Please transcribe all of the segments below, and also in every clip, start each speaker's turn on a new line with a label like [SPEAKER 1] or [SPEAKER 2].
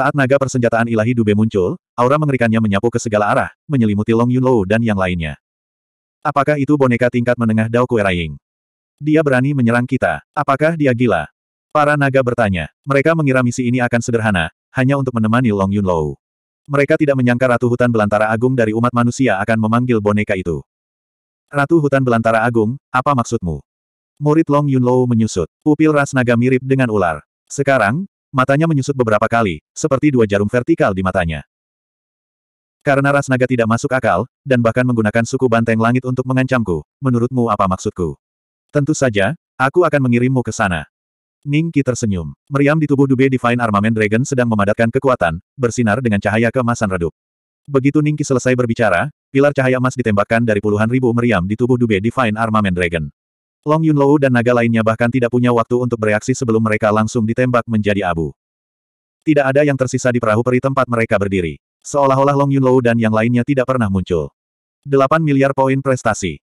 [SPEAKER 1] Saat naga persenjataan ilahi Dube muncul, aura mengerikannya menyapu ke segala arah, menyelimuti Long Yun Yunlou dan yang lainnya. Apakah itu boneka tingkat menengah Dao Kueraying? Dia berani menyerang kita. Apakah dia gila? Para naga bertanya. Mereka mengira misi ini akan sederhana, hanya untuk menemani Long Yun Yunlou. Mereka tidak menyangka Ratu Hutan Belantara Agung dari umat manusia akan memanggil boneka itu. Ratu Hutan Belantara Agung, apa maksudmu? Murid Long Yun Yunlou menyusut. Pupil ras naga mirip dengan ular. Sekarang, Matanya menyusut beberapa kali, seperti dua jarum vertikal di matanya. Karena ras naga tidak masuk akal, dan bahkan menggunakan suku banteng langit untuk mengancamku, menurutmu apa maksudku? Tentu saja, aku akan mengirimmu ke sana. Ningki tersenyum. Meriam di tubuh Dube Divine Armament Dragon sedang memadatkan kekuatan, bersinar dengan cahaya keemasan redup. Begitu Ningki selesai berbicara, pilar cahaya emas ditembakkan dari puluhan ribu meriam di tubuh Dube Divine Armament Dragon. Long Yun Yunlou dan naga lainnya bahkan tidak punya waktu untuk bereaksi sebelum mereka langsung ditembak menjadi abu. Tidak ada yang tersisa di perahu peri tempat mereka berdiri. Seolah-olah Long Yun Yunlou dan yang lainnya tidak pernah muncul. 8 miliar poin prestasi.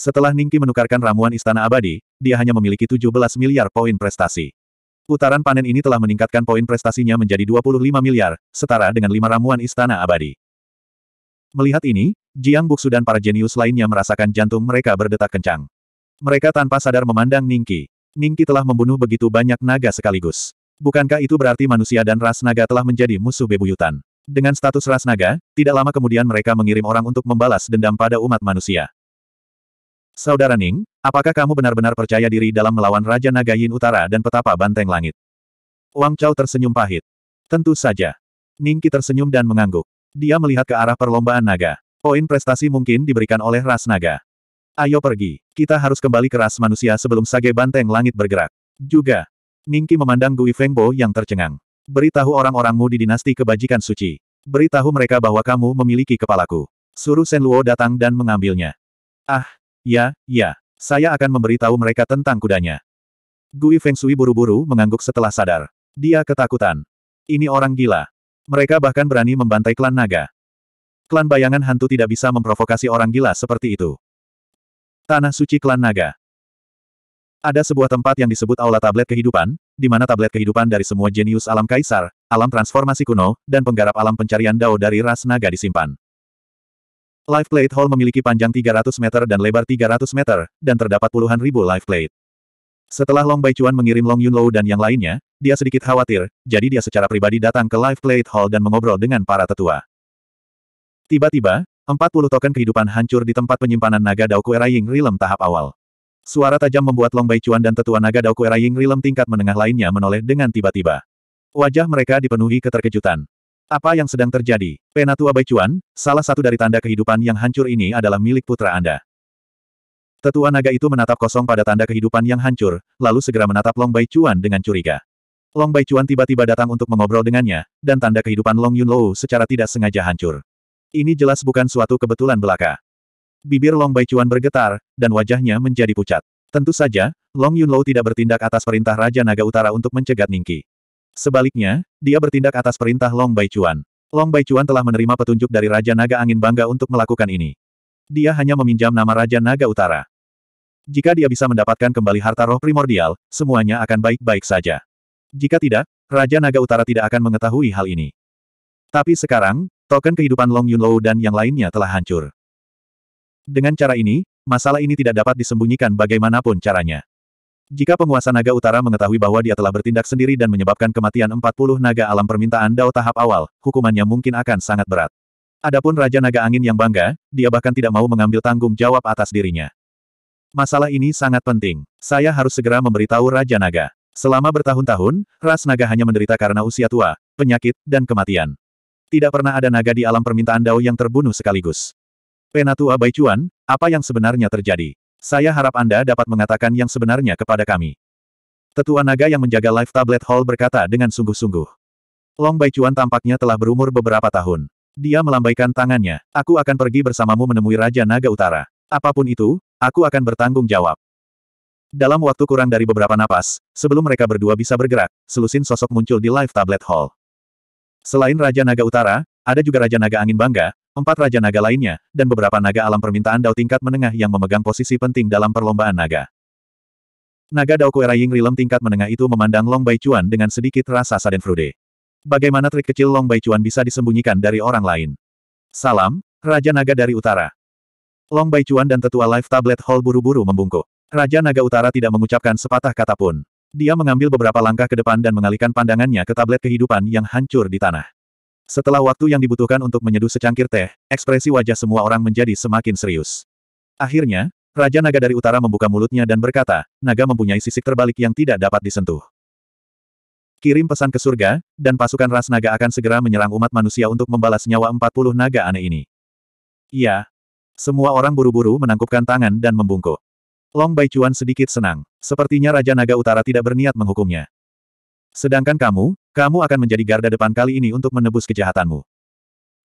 [SPEAKER 1] Setelah Ningki menukarkan ramuan istana abadi, dia hanya memiliki 17 miliar poin prestasi. Putaran panen ini telah meningkatkan poin prestasinya menjadi 25 miliar, setara dengan 5 ramuan istana abadi. Melihat ini, Jiang Buksu dan para jenius lainnya merasakan jantung mereka berdetak kencang. Mereka tanpa sadar memandang Ningki. Ningki telah membunuh begitu banyak naga sekaligus. Bukankah itu berarti manusia dan ras naga telah menjadi musuh bebuyutan? Dengan status ras naga, tidak lama kemudian mereka mengirim orang untuk membalas dendam pada umat manusia. Saudara Ning, apakah kamu benar-benar percaya diri dalam melawan Raja Naga Yin Utara dan Petapa Banteng Langit? Wang Chao tersenyum pahit. Tentu saja. Ningki tersenyum dan mengangguk. Dia melihat ke arah perlombaan naga. Poin prestasi mungkin diberikan oleh ras naga. Ayo pergi. Kita harus kembali ke ras manusia sebelum sage banteng langit bergerak. Juga. Ningki memandang Gui Fengbo yang tercengang. Beritahu orang-orangmu di dinasti kebajikan suci. Beritahu mereka bahwa kamu memiliki kepalaku. Suruh Luo datang dan mengambilnya. Ah, ya, ya. Saya akan memberitahu mereka tentang kudanya. Gui Feng Sui buru-buru mengangguk setelah sadar. Dia ketakutan. Ini orang gila. Mereka bahkan berani membantai klan naga. Klan bayangan hantu tidak bisa memprovokasi orang gila seperti itu. Tanah Suci Klan Naga. Ada sebuah tempat yang disebut Aula Tablet Kehidupan, di mana tablet kehidupan dari semua jenius alam kaisar, alam transformasi kuno, dan penggarap alam pencarian dao dari ras naga disimpan. Life Plate Hall memiliki panjang 300 meter dan lebar 300 meter, dan terdapat puluhan ribu life plate. Setelah Long Baichuan mengirim Long Yun Yunlou dan yang lainnya, dia sedikit khawatir, jadi dia secara pribadi datang ke Life Plate Hall dan mengobrol dengan para tetua. Tiba-tiba, 40 token kehidupan hancur di tempat penyimpanan naga Daoku Era Ying Rilem tahap awal. Suara tajam membuat Long Bai Chuan dan tetua naga Daoku Era Ying Rilem tingkat menengah lainnya menoleh dengan tiba-tiba. Wajah mereka dipenuhi keterkejutan. Apa yang sedang terjadi? Penatua Bai Chuan, salah satu dari tanda kehidupan yang hancur ini adalah milik putra Anda. Tetua naga itu menatap kosong pada tanda kehidupan yang hancur, lalu segera menatap Long Bai Chuan dengan curiga. Long Bai Chuan tiba-tiba datang untuk mengobrol dengannya, dan tanda kehidupan Long Yun Lou secara tidak sengaja hancur. Ini jelas bukan suatu kebetulan belaka. Bibir Long Baichuan bergetar, dan wajahnya menjadi pucat. Tentu saja, Long Yunlou tidak bertindak atas perintah Raja Naga Utara untuk mencegat Ningki. Sebaliknya, dia bertindak atas perintah Long Baichuan. Long Baichuan telah menerima petunjuk dari Raja Naga Angin Bangga untuk melakukan ini. Dia hanya meminjam nama Raja Naga Utara. Jika dia bisa mendapatkan kembali harta roh primordial, semuanya akan baik-baik saja. Jika tidak, Raja Naga Utara tidak akan mengetahui hal ini. Tapi sekarang, Token kehidupan Long Yunlou dan yang lainnya telah hancur. Dengan cara ini, masalah ini tidak dapat disembunyikan bagaimanapun caranya. Jika penguasa naga utara mengetahui bahwa dia telah bertindak sendiri dan menyebabkan kematian 40 naga alam permintaan Dao tahap awal, hukumannya mungkin akan sangat berat. Adapun Raja Naga Angin yang bangga, dia bahkan tidak mau mengambil tanggung jawab atas dirinya. Masalah ini sangat penting. Saya harus segera memberitahu Raja Naga. Selama bertahun-tahun, ras naga hanya menderita karena usia tua, penyakit, dan kematian. Tidak pernah ada naga di alam permintaan Dao yang terbunuh sekaligus. Penatua Bai Chuan, apa yang sebenarnya terjadi? Saya harap Anda dapat mengatakan yang sebenarnya kepada kami. Tetua naga yang menjaga Life tablet hall berkata dengan sungguh-sungguh. Long Bai Chuan tampaknya telah berumur beberapa tahun. Dia melambaikan tangannya. Aku akan pergi bersamamu menemui Raja Naga Utara. Apapun itu, aku akan bertanggung jawab. Dalam waktu kurang dari beberapa napas, sebelum mereka berdua bisa bergerak, selusin sosok muncul di Life tablet hall. Selain Raja Naga Utara, ada juga Raja Naga Angin Bangga, empat Raja Naga lainnya, dan beberapa naga alam permintaan Dao tingkat menengah yang memegang posisi penting dalam perlombaan naga. Naga Dao Kuera Ying Rilem tingkat menengah itu memandang Long Bai Chuan dengan sedikit rasa sadenfrude. Bagaimana trik kecil Long Bai Chuan bisa disembunyikan dari orang lain? Salam, Raja Naga dari Utara. Long Bai Chuan dan tetua Life Tablet Hall buru-buru membungkuk. Raja Naga Utara tidak mengucapkan sepatah kata pun. Dia mengambil beberapa langkah ke depan dan mengalihkan pandangannya ke tablet kehidupan yang hancur di tanah. Setelah waktu yang dibutuhkan untuk menyeduh secangkir teh, ekspresi wajah semua orang menjadi semakin serius. Akhirnya, Raja Naga dari utara membuka mulutnya dan berkata, naga mempunyai sisik terbalik yang tidak dapat disentuh. Kirim pesan ke surga, dan pasukan ras naga akan segera menyerang umat manusia untuk membalas nyawa 40 naga aneh ini. Iya. Semua orang buru-buru menangkupkan tangan dan membungkuk. Long Bai Baichuan sedikit senang. Sepertinya Raja Naga Utara tidak berniat menghukumnya. Sedangkan kamu, kamu akan menjadi garda depan kali ini untuk menebus kejahatanmu.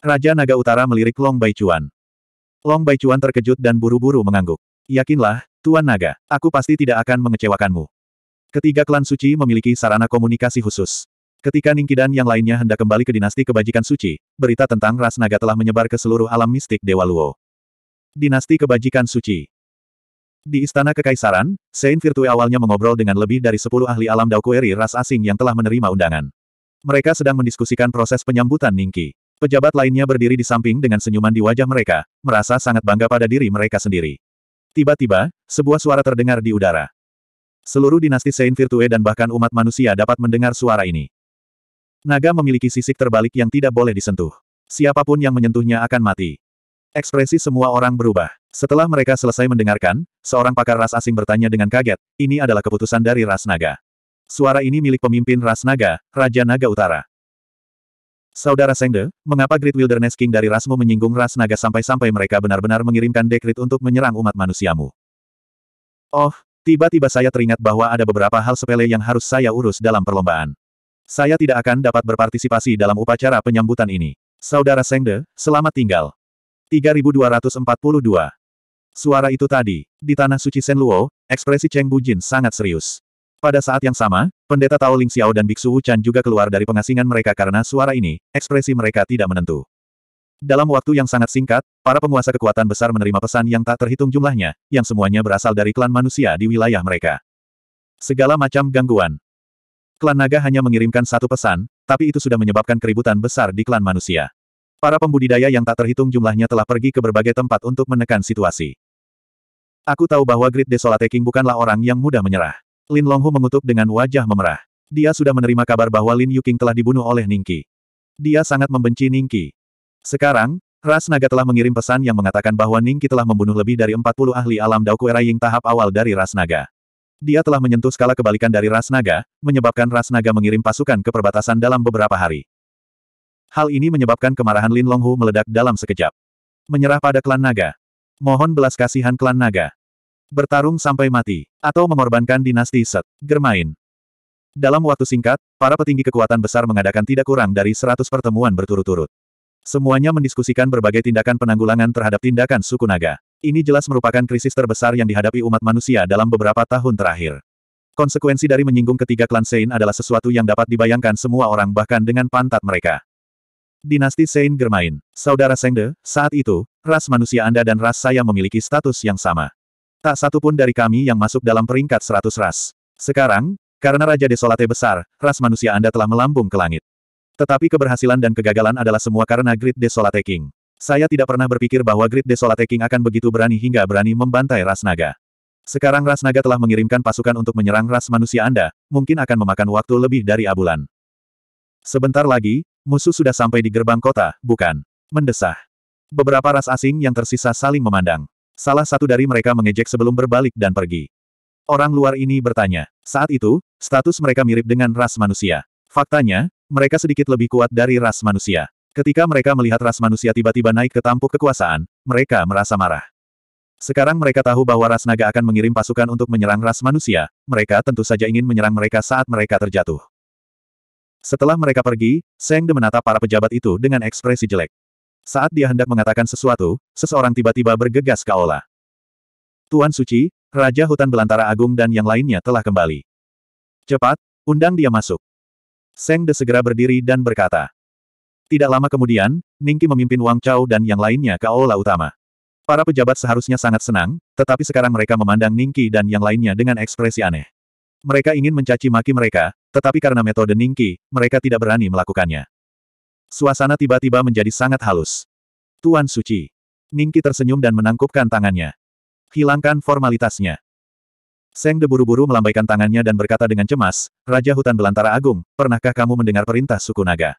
[SPEAKER 1] Raja Naga Utara melirik Long Bai Baichuan. Long Bai Baichuan terkejut dan buru-buru mengangguk. Yakinlah, Tuan Naga, aku pasti tidak akan mengecewakanmu. Ketiga klan suci memiliki sarana komunikasi khusus. Ketika Ningkidan yang lainnya hendak kembali ke dinasti kebajikan suci, berita tentang ras naga telah menyebar ke seluruh alam mistik Dewa Luo. Dinasti Kebajikan Suci di Istana Kekaisaran, Saint Virtue awalnya mengobrol dengan lebih dari 10 ahli alam Daokueri ras asing yang telah menerima undangan. Mereka sedang mendiskusikan proses penyambutan Ningki. Pejabat lainnya berdiri di samping dengan senyuman di wajah mereka, merasa sangat bangga pada diri mereka sendiri. Tiba-tiba, sebuah suara terdengar di udara. Seluruh dinasti Saint Virtue dan bahkan umat manusia dapat mendengar suara ini. Naga memiliki sisik terbalik yang tidak boleh disentuh. Siapapun yang menyentuhnya akan mati. Ekspresi semua orang berubah. Setelah mereka selesai mendengarkan, seorang pakar ras asing bertanya dengan kaget, ini adalah keputusan dari ras naga. Suara ini milik pemimpin ras naga, Raja Naga Utara. Saudara Sengde, mengapa Great Wilderness King dari rasmu menyinggung ras naga sampai-sampai mereka benar-benar mengirimkan dekrit untuk menyerang umat manusiamu? Oh, tiba-tiba saya teringat bahwa ada beberapa hal sepele yang harus saya urus dalam perlombaan. Saya tidak akan dapat berpartisipasi dalam upacara penyambutan ini. Saudara Sengde, selamat tinggal. 3242 Suara itu tadi. Di tanah suci Senluo, ekspresi Cheng Bujin sangat serius. Pada saat yang sama, pendeta Tao Ling Xiao dan Biksu Wu Chan juga keluar dari pengasingan mereka karena suara ini, ekspresi mereka tidak menentu. Dalam waktu yang sangat singkat, para penguasa kekuatan besar menerima pesan yang tak terhitung jumlahnya, yang semuanya berasal dari klan manusia di wilayah mereka. Segala macam gangguan. Klan naga hanya mengirimkan satu pesan, tapi itu sudah menyebabkan keributan besar di klan manusia. Para pembudidaya yang tak terhitung jumlahnya telah pergi ke berbagai tempat untuk menekan situasi. Aku tahu bahwa Grid Desolate King bukanlah orang yang mudah menyerah. Lin Longhu mengutuk dengan wajah memerah. Dia sudah menerima kabar bahwa Lin Yuking telah dibunuh oleh Ningqi. Dia sangat membenci Ningqi. Sekarang, Ras Naga telah mengirim pesan yang mengatakan bahwa Ningqi telah membunuh lebih dari 40 ahli alam Daoku Era Ying tahap awal dari Ras Naga. Dia telah menyentuh skala kebalikan dari Ras Naga, menyebabkan Ras Naga mengirim pasukan ke perbatasan dalam beberapa hari. Hal ini menyebabkan kemarahan Lin Longhu meledak dalam sekejap. Menyerah pada klan naga. Mohon belas kasihan klan naga. Bertarung sampai mati, atau mengorbankan dinasti Set. Germain. Dalam waktu singkat, para petinggi kekuatan besar mengadakan tidak kurang dari 100 pertemuan berturut-turut. Semuanya mendiskusikan berbagai tindakan penanggulangan terhadap tindakan suku naga. Ini jelas merupakan krisis terbesar yang dihadapi umat manusia dalam beberapa tahun terakhir. Konsekuensi dari menyinggung ketiga klan Sein adalah sesuatu yang dapat dibayangkan semua orang bahkan dengan pantat mereka dinasti Saint-Germain, saudara Sengde, saat itu, ras manusia Anda dan ras saya memiliki status yang sama. Tak satu pun dari kami yang masuk dalam peringkat 100 ras. Sekarang, karena Raja Desolate besar, ras manusia Anda telah melambung ke langit. Tetapi keberhasilan dan kegagalan adalah semua karena Great Desolate King. Saya tidak pernah berpikir bahwa Great Desolate King akan begitu berani hingga berani membantai ras naga. Sekarang ras naga telah mengirimkan pasukan untuk menyerang ras manusia Anda, mungkin akan memakan waktu lebih dari abulan. Sebentar lagi, Musuh sudah sampai di gerbang kota, bukan? Mendesah. Beberapa ras asing yang tersisa saling memandang. Salah satu dari mereka mengejek sebelum berbalik dan pergi. Orang luar ini bertanya. Saat itu, status mereka mirip dengan ras manusia. Faktanya, mereka sedikit lebih kuat dari ras manusia. Ketika mereka melihat ras manusia tiba-tiba naik ke tampuk kekuasaan, mereka merasa marah. Sekarang mereka tahu bahwa ras naga akan mengirim pasukan untuk menyerang ras manusia, mereka tentu saja ingin menyerang mereka saat mereka terjatuh. Setelah mereka pergi, Seng De menatap para pejabat itu dengan ekspresi jelek. Saat dia hendak mengatakan sesuatu, seseorang tiba-tiba bergegas ke Aula. Tuan Suci, Raja Hutan Belantara Agung dan yang lainnya telah kembali. Cepat, undang dia masuk. Seng De segera berdiri dan berkata. Tidak lama kemudian, Ningki memimpin Wang Chao dan yang lainnya ke Aula Utama. Para pejabat seharusnya sangat senang, tetapi sekarang mereka memandang Ningki dan yang lainnya dengan ekspresi aneh. Mereka ingin mencaci maki mereka, tetapi karena metode Ningki, mereka tidak berani melakukannya. Suasana tiba-tiba menjadi sangat halus. Tuan Suci. Ningki tersenyum dan menangkupkan tangannya. Hilangkan formalitasnya. Seng De buru-buru melambaikan tangannya dan berkata dengan cemas, Raja Hutan Belantara Agung, pernahkah kamu mendengar perintah suku naga?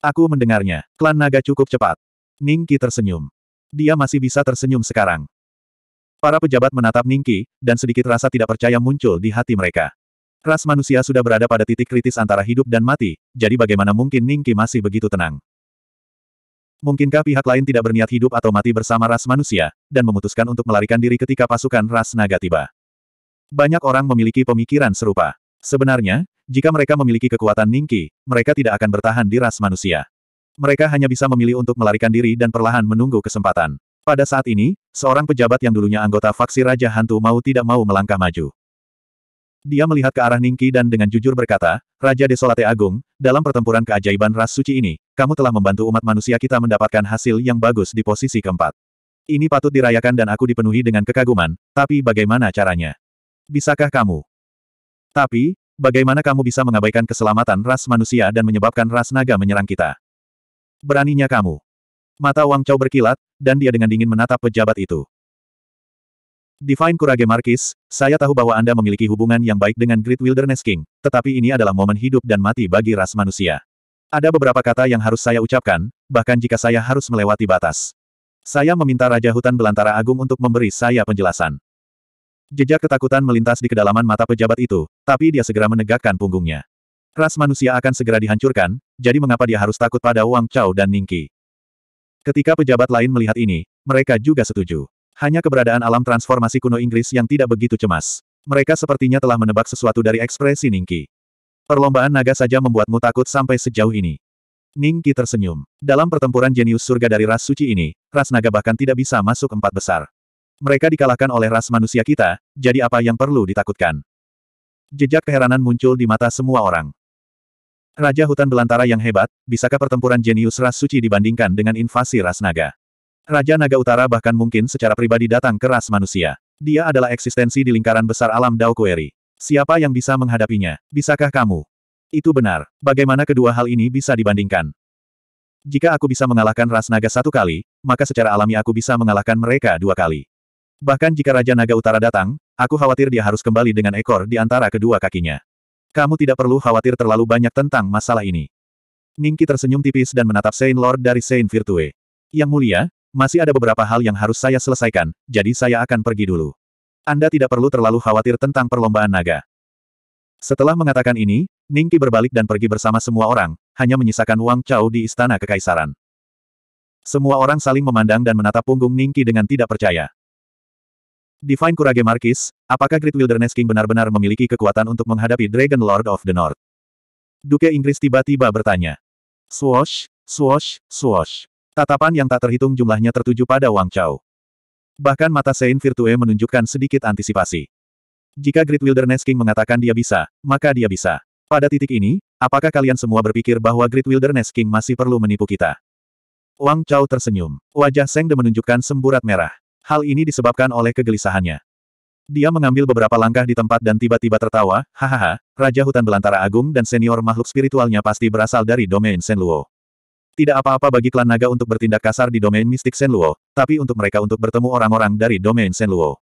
[SPEAKER 1] Aku mendengarnya, klan naga cukup cepat. Ningki tersenyum. Dia masih bisa tersenyum sekarang. Para pejabat menatap Ningki, dan sedikit rasa tidak percaya muncul di hati mereka. Ras manusia sudah berada pada titik kritis antara hidup dan mati, jadi bagaimana mungkin Ningki masih begitu tenang? Mungkinkah pihak lain tidak berniat hidup atau mati bersama ras manusia, dan memutuskan untuk melarikan diri ketika pasukan ras naga tiba? Banyak orang memiliki pemikiran serupa. Sebenarnya, jika mereka memiliki kekuatan ningki, mereka tidak akan bertahan di ras manusia. Mereka hanya bisa memilih untuk melarikan diri dan perlahan menunggu kesempatan. Pada saat ini, seorang pejabat yang dulunya anggota faksi Raja Hantu mau tidak mau melangkah maju. Dia melihat ke arah Ningki dan dengan jujur berkata, Raja Desolate Agung, dalam pertempuran keajaiban ras suci ini, kamu telah membantu umat manusia kita mendapatkan hasil yang bagus di posisi keempat. Ini patut dirayakan dan aku dipenuhi dengan kekaguman, tapi bagaimana caranya? Bisakah kamu? Tapi, bagaimana kamu bisa mengabaikan keselamatan ras manusia dan menyebabkan ras naga menyerang kita? Beraninya kamu. Mata Wang Chao berkilat, dan dia dengan dingin menatap pejabat itu. Divine Kurage Markis, saya tahu bahwa Anda memiliki hubungan yang baik dengan Great Wilderness King, tetapi ini adalah momen hidup dan mati bagi ras manusia. Ada beberapa kata yang harus saya ucapkan, bahkan jika saya harus melewati batas. Saya meminta Raja Hutan Belantara Agung untuk memberi saya penjelasan. Jejak ketakutan melintas di kedalaman mata pejabat itu, tapi dia segera menegakkan punggungnya. Ras manusia akan segera dihancurkan, jadi mengapa dia harus takut pada Wang Chao dan Ningki? Ketika pejabat lain melihat ini, mereka juga setuju. Hanya keberadaan alam transformasi kuno Inggris yang tidak begitu cemas. Mereka sepertinya telah menebak sesuatu dari ekspresi Ningki. Perlombaan naga saja membuatmu takut sampai sejauh ini. Ningki tersenyum. Dalam pertempuran jenius surga dari ras suci ini, ras naga bahkan tidak bisa masuk empat besar. Mereka dikalahkan oleh ras manusia kita, jadi apa yang perlu ditakutkan? Jejak keheranan muncul di mata semua orang. Raja hutan belantara yang hebat, bisakah pertempuran jenius ras suci dibandingkan dengan invasi ras naga? Raja naga utara bahkan mungkin secara pribadi datang ke ras manusia. Dia adalah eksistensi di lingkaran besar alam Dao Siapa yang bisa menghadapinya? Bisakah kamu? Itu benar. Bagaimana kedua hal ini bisa dibandingkan? Jika aku bisa mengalahkan ras naga satu kali, maka secara alami aku bisa mengalahkan mereka dua kali. Bahkan jika Raja Naga Utara datang, aku khawatir dia harus kembali dengan ekor di antara kedua kakinya. Kamu tidak perlu khawatir terlalu banyak tentang masalah ini. Ningki tersenyum tipis dan menatap Saint Lord dari Saint Virtue. Yang mulia, masih ada beberapa hal yang harus saya selesaikan, jadi saya akan pergi dulu. Anda tidak perlu terlalu khawatir tentang perlombaan naga. Setelah mengatakan ini, Ningki berbalik dan pergi bersama semua orang, hanya menyisakan Wang Chao di istana kekaisaran. Semua orang saling memandang dan menatap punggung Ningki dengan tidak percaya. Divine Kurage Markis, apakah Great Wilderness King benar-benar memiliki kekuatan untuk menghadapi Dragon Lord of the North? Duke Inggris tiba-tiba bertanya. Swoosh, swoosh, swoosh. Tatapan yang tak terhitung jumlahnya tertuju pada Wang Chao. Bahkan mata Saint Virtue menunjukkan sedikit antisipasi. Jika Great Wilderness King mengatakan dia bisa, maka dia bisa. Pada titik ini, apakah kalian semua berpikir bahwa Great Wilderness King masih perlu menipu kita? Wang Chao tersenyum. Wajah Seng De menunjukkan semburat merah. Hal ini disebabkan oleh kegelisahannya. Dia mengambil beberapa langkah di tempat dan tiba-tiba tertawa, hahaha, Raja Hutan Belantara Agung dan senior makhluk spiritualnya pasti berasal dari domain Senluo. Tidak apa-apa bagi klan naga untuk bertindak kasar di domain mistik Senluo, tapi untuk mereka untuk bertemu orang-orang dari domain Senluo.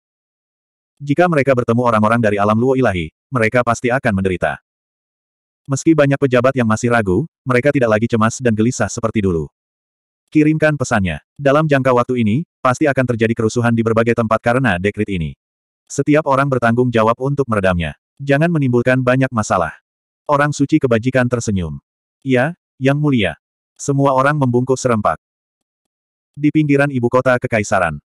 [SPEAKER 1] Jika mereka bertemu orang-orang dari alam luo ilahi, mereka pasti akan menderita. Meski banyak pejabat yang masih ragu, mereka tidak lagi cemas dan gelisah seperti dulu. Kirimkan pesannya. Dalam jangka waktu ini, pasti akan terjadi kerusuhan di berbagai tempat karena dekrit ini. Setiap orang bertanggung jawab untuk meredamnya. Jangan menimbulkan banyak masalah. Orang suci kebajikan tersenyum. Ya, Yang Mulia. Semua orang membungkuk serempak. Di pinggiran ibu kota Kekaisaran.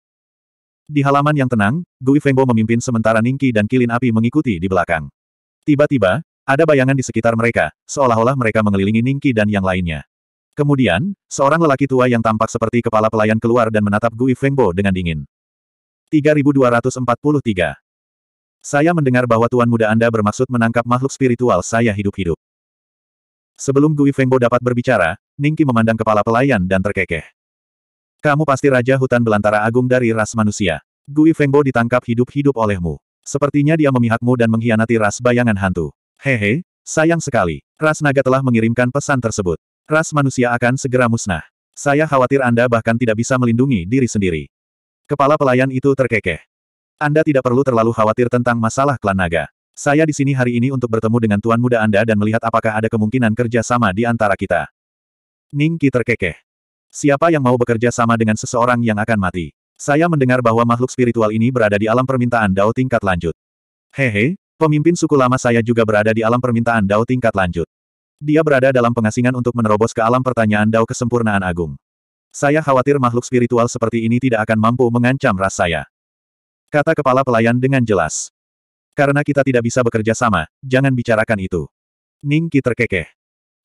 [SPEAKER 1] Di halaman yang tenang, Gui Fengbo memimpin sementara Ningki dan Kilin Api mengikuti di belakang. Tiba-tiba, ada bayangan di sekitar mereka, seolah-olah mereka mengelilingi Ningki dan yang lainnya. Kemudian, seorang lelaki tua yang tampak seperti kepala pelayan keluar dan menatap Gui Fengbo dengan dingin. 3243 Saya mendengar bahwa Tuan Muda Anda bermaksud menangkap makhluk spiritual saya hidup-hidup. Sebelum Gui Fengbo dapat berbicara, Ningki memandang kepala pelayan dan terkekeh. Kamu pasti Raja Hutan Belantara Agung dari ras manusia. Gui Fengbo ditangkap hidup-hidup olehmu. Sepertinya dia memihakmu dan mengkhianati ras bayangan hantu. Hehe, sayang sekali. Ras naga telah mengirimkan pesan tersebut. Ras manusia akan segera musnah. Saya khawatir Anda bahkan tidak bisa melindungi diri sendiri. Kepala pelayan itu terkekeh. Anda tidak perlu terlalu khawatir tentang masalah klan naga. Saya di sini hari ini untuk bertemu dengan tuan muda Anda dan melihat apakah ada kemungkinan kerja sama di antara kita. Ningki terkekeh. Siapa yang mau bekerja sama dengan seseorang yang akan mati? Saya mendengar bahwa makhluk spiritual ini berada di alam permintaan Dao tingkat lanjut. Hehe, pemimpin suku lama saya juga berada di alam permintaan Dao tingkat lanjut. Dia berada dalam pengasingan untuk menerobos ke alam pertanyaan Dao kesempurnaan agung. Saya khawatir makhluk spiritual seperti ini tidak akan mampu mengancam ras saya. Kata kepala pelayan dengan jelas. Karena kita tidak bisa bekerja sama, jangan bicarakan itu. Ning Ki terkekeh.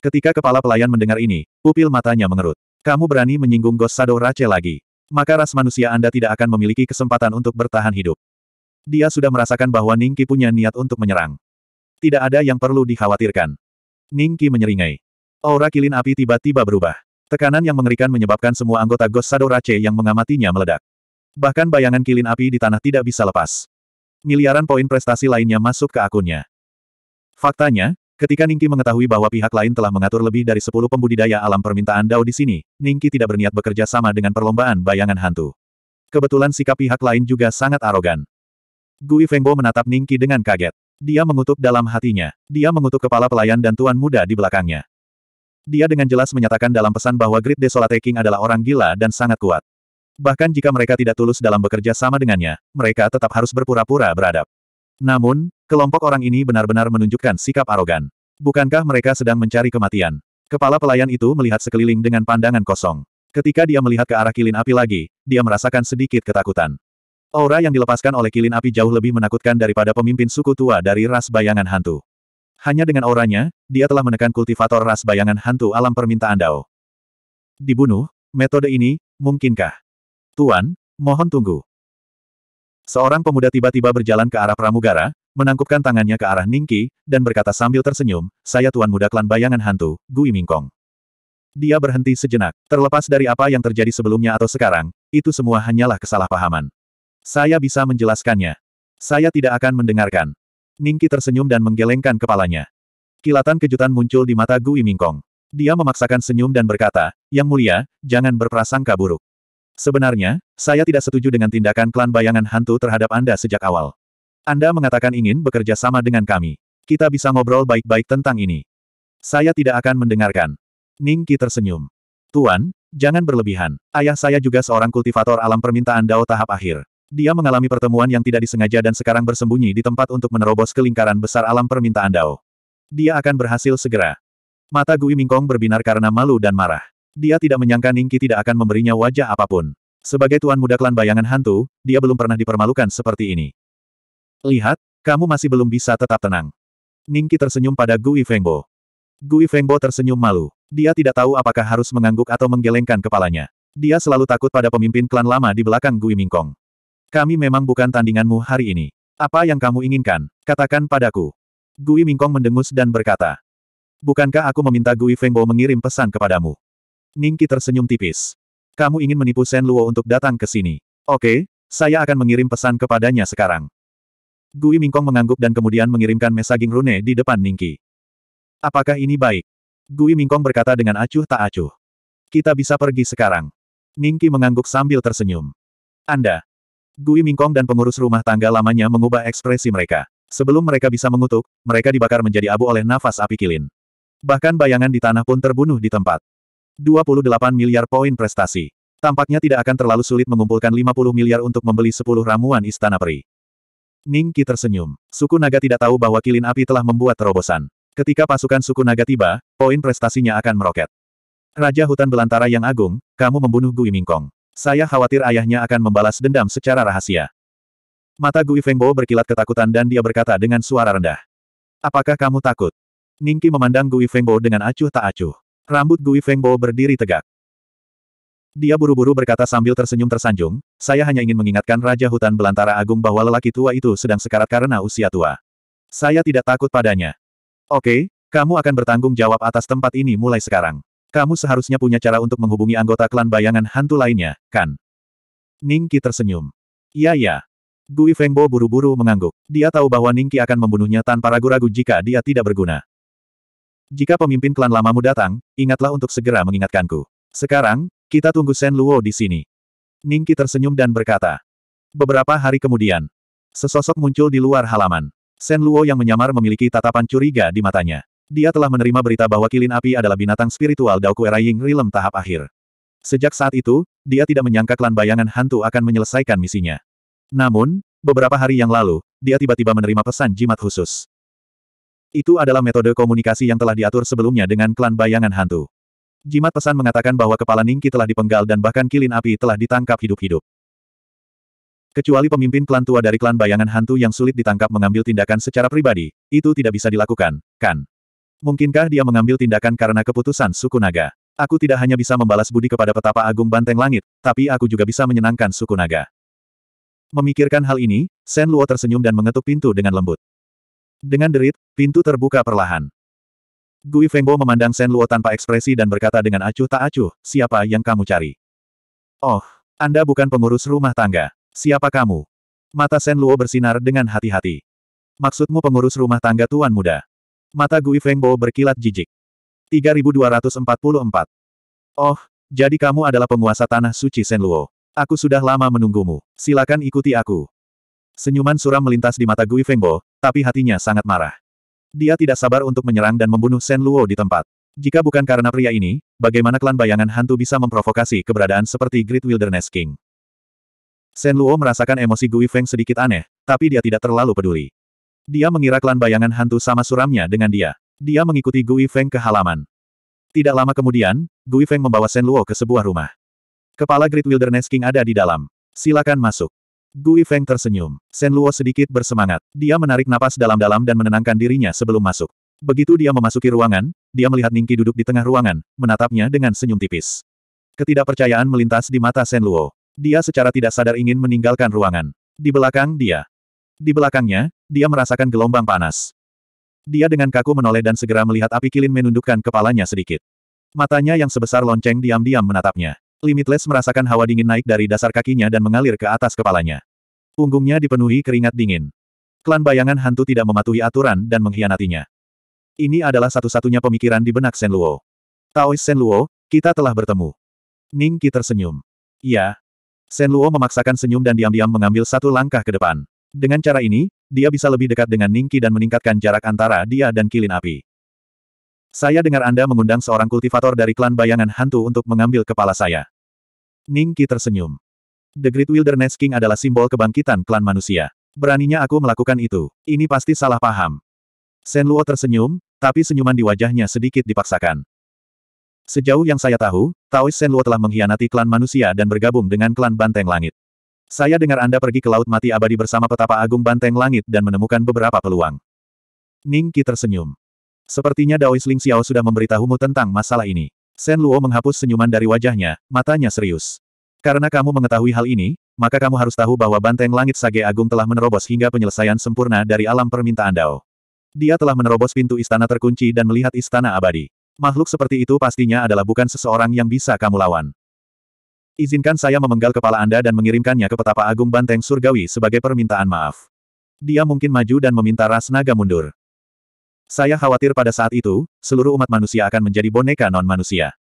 [SPEAKER 1] Ketika kepala pelayan mendengar ini, pupil matanya mengerut. Kamu berani menyinggung Ghost Shadow Rache lagi. Maka ras manusia Anda tidak akan memiliki kesempatan untuk bertahan hidup. Dia sudah merasakan bahwa Ning Ki punya niat untuk menyerang. Tidak ada yang perlu dikhawatirkan. Ningki menyeringai. Aura kilin api tiba-tiba berubah. Tekanan yang mengerikan menyebabkan semua anggota Ghost Shadow Rache yang mengamatinya meledak. Bahkan bayangan kilin api di tanah tidak bisa lepas. Miliaran poin prestasi lainnya masuk ke akunnya. Faktanya, ketika Ningki mengetahui bahwa pihak lain telah mengatur lebih dari 10 pembudidaya alam permintaan Dao di sini, Ningki tidak berniat bekerja sama dengan perlombaan bayangan hantu. Kebetulan sikap pihak lain juga sangat arogan. Gui Fengbo menatap Ningki dengan kaget. Dia mengutuk dalam hatinya. Dia mengutuk kepala pelayan dan tuan muda di belakangnya. Dia dengan jelas menyatakan dalam pesan bahwa Grid Desolate King adalah orang gila dan sangat kuat. Bahkan jika mereka tidak tulus dalam bekerja sama dengannya, mereka tetap harus berpura-pura beradab. Namun, kelompok orang ini benar-benar menunjukkan sikap arogan. Bukankah mereka sedang mencari kematian? Kepala pelayan itu melihat sekeliling dengan pandangan kosong. Ketika dia melihat ke arah kilin api lagi, dia merasakan sedikit ketakutan. Aura yang dilepaskan oleh kilin api jauh lebih menakutkan daripada pemimpin suku tua dari ras bayangan hantu. Hanya dengan auranya, dia telah menekan kultivator ras bayangan hantu alam permintaan Dao. Dibunuh, metode ini, mungkinkah? Tuan, mohon tunggu. Seorang pemuda tiba-tiba berjalan ke arah pramugara, menangkupkan tangannya ke arah Ningki, dan berkata sambil tersenyum, saya tuan muda klan bayangan hantu, Gui Mingkong. Dia berhenti sejenak, terlepas dari apa yang terjadi sebelumnya atau sekarang, itu semua hanyalah kesalahpahaman. Saya bisa menjelaskannya. Saya tidak akan mendengarkan. Ningki tersenyum dan menggelengkan kepalanya. Kilatan kejutan muncul di mata Gui Mingkong. Dia memaksakan senyum dan berkata, Yang mulia, jangan berprasangka buruk. Sebenarnya, saya tidak setuju dengan tindakan klan bayangan hantu terhadap Anda sejak awal. Anda mengatakan ingin bekerja sama dengan kami. Kita bisa ngobrol baik-baik tentang ini. Saya tidak akan mendengarkan. Ningki tersenyum. Tuan, jangan berlebihan. Ayah saya juga seorang kultivator alam permintaan Dao tahap akhir. Dia mengalami pertemuan yang tidak disengaja dan sekarang bersembunyi di tempat untuk menerobos ke lingkaran besar alam permintaan Dao. Dia akan berhasil segera. Mata Gui Mingkong berbinar karena malu dan marah. Dia tidak menyangka Ningki tidak akan memberinya wajah apapun. Sebagai tuan muda klan bayangan hantu, dia belum pernah dipermalukan seperti ini. Lihat, kamu masih belum bisa tetap tenang. Ningki tersenyum pada Gui Fengbo. Gui Fengbo tersenyum malu. Dia tidak tahu apakah harus mengangguk atau menggelengkan kepalanya. Dia selalu takut pada pemimpin klan lama di belakang Gui Mingkong. Kami memang bukan tandinganmu hari ini. Apa yang kamu inginkan? Katakan padaku. Gui Mingkong mendengus dan berkata. Bukankah aku meminta Gui Fengbo mengirim pesan kepadamu? Ningki tersenyum tipis. Kamu ingin menipu Sen Luo untuk datang ke sini. Oke, saya akan mengirim pesan kepadanya sekarang. Gui Mingkong mengangguk dan kemudian mengirimkan mesaging rune di depan Ningki. Apakah ini baik? Gui Mingkong berkata dengan acuh tak acuh. Kita bisa pergi sekarang. Ningki mengangguk sambil tersenyum. Anda, Gui Mingkong dan pengurus rumah tangga lamanya mengubah ekspresi mereka. Sebelum mereka bisa mengutuk, mereka dibakar menjadi abu oleh nafas api kilin. Bahkan bayangan di tanah pun terbunuh di tempat. 28 miliar poin prestasi. Tampaknya tidak akan terlalu sulit mengumpulkan 50 miliar untuk membeli 10 ramuan istana peri. Ning Qi tersenyum. Suku naga tidak tahu bahwa kilin api telah membuat terobosan. Ketika pasukan suku naga tiba, poin prestasinya akan meroket. Raja hutan belantara yang agung, kamu membunuh Gui Mingkong. Saya khawatir ayahnya akan membalas dendam secara rahasia. Mata Gui Fengbo berkilat ketakutan dan dia berkata dengan suara rendah. Apakah kamu takut? Ningki memandang Gui Fengbo dengan acuh tak acuh. Rambut Gui Fengbo berdiri tegak. Dia buru-buru berkata sambil tersenyum tersanjung, saya hanya ingin mengingatkan Raja Hutan Belantara Agung bahwa lelaki tua itu sedang sekarat karena usia tua. Saya tidak takut padanya. Oke, kamu akan bertanggung jawab atas tempat ini mulai sekarang. Kamu seharusnya punya cara untuk menghubungi anggota klan bayangan hantu lainnya, kan? Ningki tersenyum. Iya ya. Gui Fengbo buru-buru mengangguk. Dia tahu bahwa Ningki akan membunuhnya tanpa ragu-ragu jika dia tidak berguna. Jika pemimpin klan lamamu datang, ingatlah untuk segera mengingatkanku. Sekarang, kita tunggu Sen Luo di sini. Ningki tersenyum dan berkata. Beberapa hari kemudian, sesosok muncul di luar halaman. Sen Luo yang menyamar memiliki tatapan curiga di matanya. Dia telah menerima berita bahwa kilin api adalah binatang spiritual Dao Era Ying Rilem tahap akhir. Sejak saat itu, dia tidak menyangka klan bayangan hantu akan menyelesaikan misinya. Namun, beberapa hari yang lalu, dia tiba-tiba menerima pesan jimat khusus. Itu adalah metode komunikasi yang telah diatur sebelumnya dengan klan bayangan hantu. Jimat pesan mengatakan bahwa kepala Ningki telah dipenggal dan bahkan kilin api telah ditangkap hidup-hidup. Kecuali pemimpin klan tua dari klan bayangan hantu yang sulit ditangkap mengambil tindakan secara pribadi, itu tidak bisa dilakukan, kan? Mungkinkah dia mengambil tindakan karena keputusan suku naga? Aku tidak hanya bisa membalas budi kepada petapa agung banteng langit, tapi aku juga bisa menyenangkan suku naga. Memikirkan hal ini, Shen Luo tersenyum dan mengetuk pintu dengan lembut. Dengan derit, pintu terbuka perlahan. Gui Fengbo memandang Shen Luo tanpa ekspresi dan berkata dengan acuh tak acuh, siapa yang kamu cari? Oh, Anda bukan pengurus rumah tangga. Siapa kamu? Mata Shen Luo bersinar dengan hati-hati. Maksudmu pengurus rumah tangga Tuan Muda? Mata Gui Fengbo berkilat jijik. 3244. Oh, jadi kamu adalah penguasa tanah suci Senluo. Aku sudah lama menunggumu. Silakan ikuti aku. Senyuman suram melintas di mata Gui Fengbo, tapi hatinya sangat marah. Dia tidak sabar untuk menyerang dan membunuh Luo di tempat. Jika bukan karena pria ini, bagaimana klan bayangan hantu bisa memprovokasi keberadaan seperti Great Wilderness King? Luo merasakan emosi Gui Feng sedikit aneh, tapi dia tidak terlalu peduli. Dia mengira klan bayangan hantu sama suramnya dengan dia. Dia mengikuti Gui Feng ke halaman. Tidak lama kemudian, Gui Feng membawa Shen Luo ke sebuah rumah. Kepala Great Wilderness King ada di dalam. Silakan masuk. Gui Feng tersenyum. Shen Luo sedikit bersemangat. Dia menarik napas dalam-dalam dan menenangkan dirinya sebelum masuk. Begitu dia memasuki ruangan, dia melihat Ningki duduk di tengah ruangan, menatapnya dengan senyum tipis. Ketidakpercayaan melintas di mata Shen Luo. Dia secara tidak sadar ingin meninggalkan ruangan. Di belakang dia. Di belakangnya, dia merasakan gelombang panas. Dia dengan kaku menoleh dan segera melihat api kilin menundukkan kepalanya sedikit. Matanya yang sebesar lonceng diam-diam menatapnya. Limitless merasakan hawa dingin naik dari dasar kakinya dan mengalir ke atas kepalanya. Punggungnya dipenuhi keringat dingin. Klan bayangan hantu tidak mematuhi aturan dan mengkhianatinya. Ini adalah satu-satunya pemikiran di benak Sen Luo. Taois Luo, kita telah bertemu. Ning Qi tersenyum. Ya. Luo memaksakan senyum dan diam-diam mengambil satu langkah ke depan. Dengan cara ini, dia bisa lebih dekat dengan Ningki dan meningkatkan jarak antara dia dan kilin api. Saya dengar Anda mengundang seorang kultivator dari klan bayangan hantu untuk mengambil kepala saya. Ningki tersenyum. The Great Wilderness King adalah simbol kebangkitan klan manusia. Beraninya aku melakukan itu. Ini pasti salah paham. Sen Luo tersenyum, tapi senyuman di wajahnya sedikit dipaksakan. Sejauh yang saya tahu, Taois Luo telah mengkhianati klan manusia dan bergabung dengan klan Banteng Langit. Saya dengar Anda pergi ke Laut Mati Abadi bersama petapa agung Banteng Langit dan menemukan beberapa peluang. Ning Qi tersenyum. Sepertinya Daois Ling Xiao sudah memberitahumu tentang masalah ini. Sen Luo menghapus senyuman dari wajahnya, matanya serius. Karena kamu mengetahui hal ini, maka kamu harus tahu bahwa Banteng Langit Sage Agung telah menerobos hingga penyelesaian sempurna dari alam permintaan Dao. Dia telah menerobos pintu istana terkunci dan melihat istana abadi. Makhluk seperti itu pastinya adalah bukan seseorang yang bisa kamu lawan. Izinkan saya memenggal kepala Anda dan mengirimkannya ke petapa agung banteng surgawi sebagai permintaan maaf. Dia mungkin maju dan meminta ras naga mundur. Saya khawatir pada saat itu, seluruh umat manusia akan menjadi boneka non-manusia.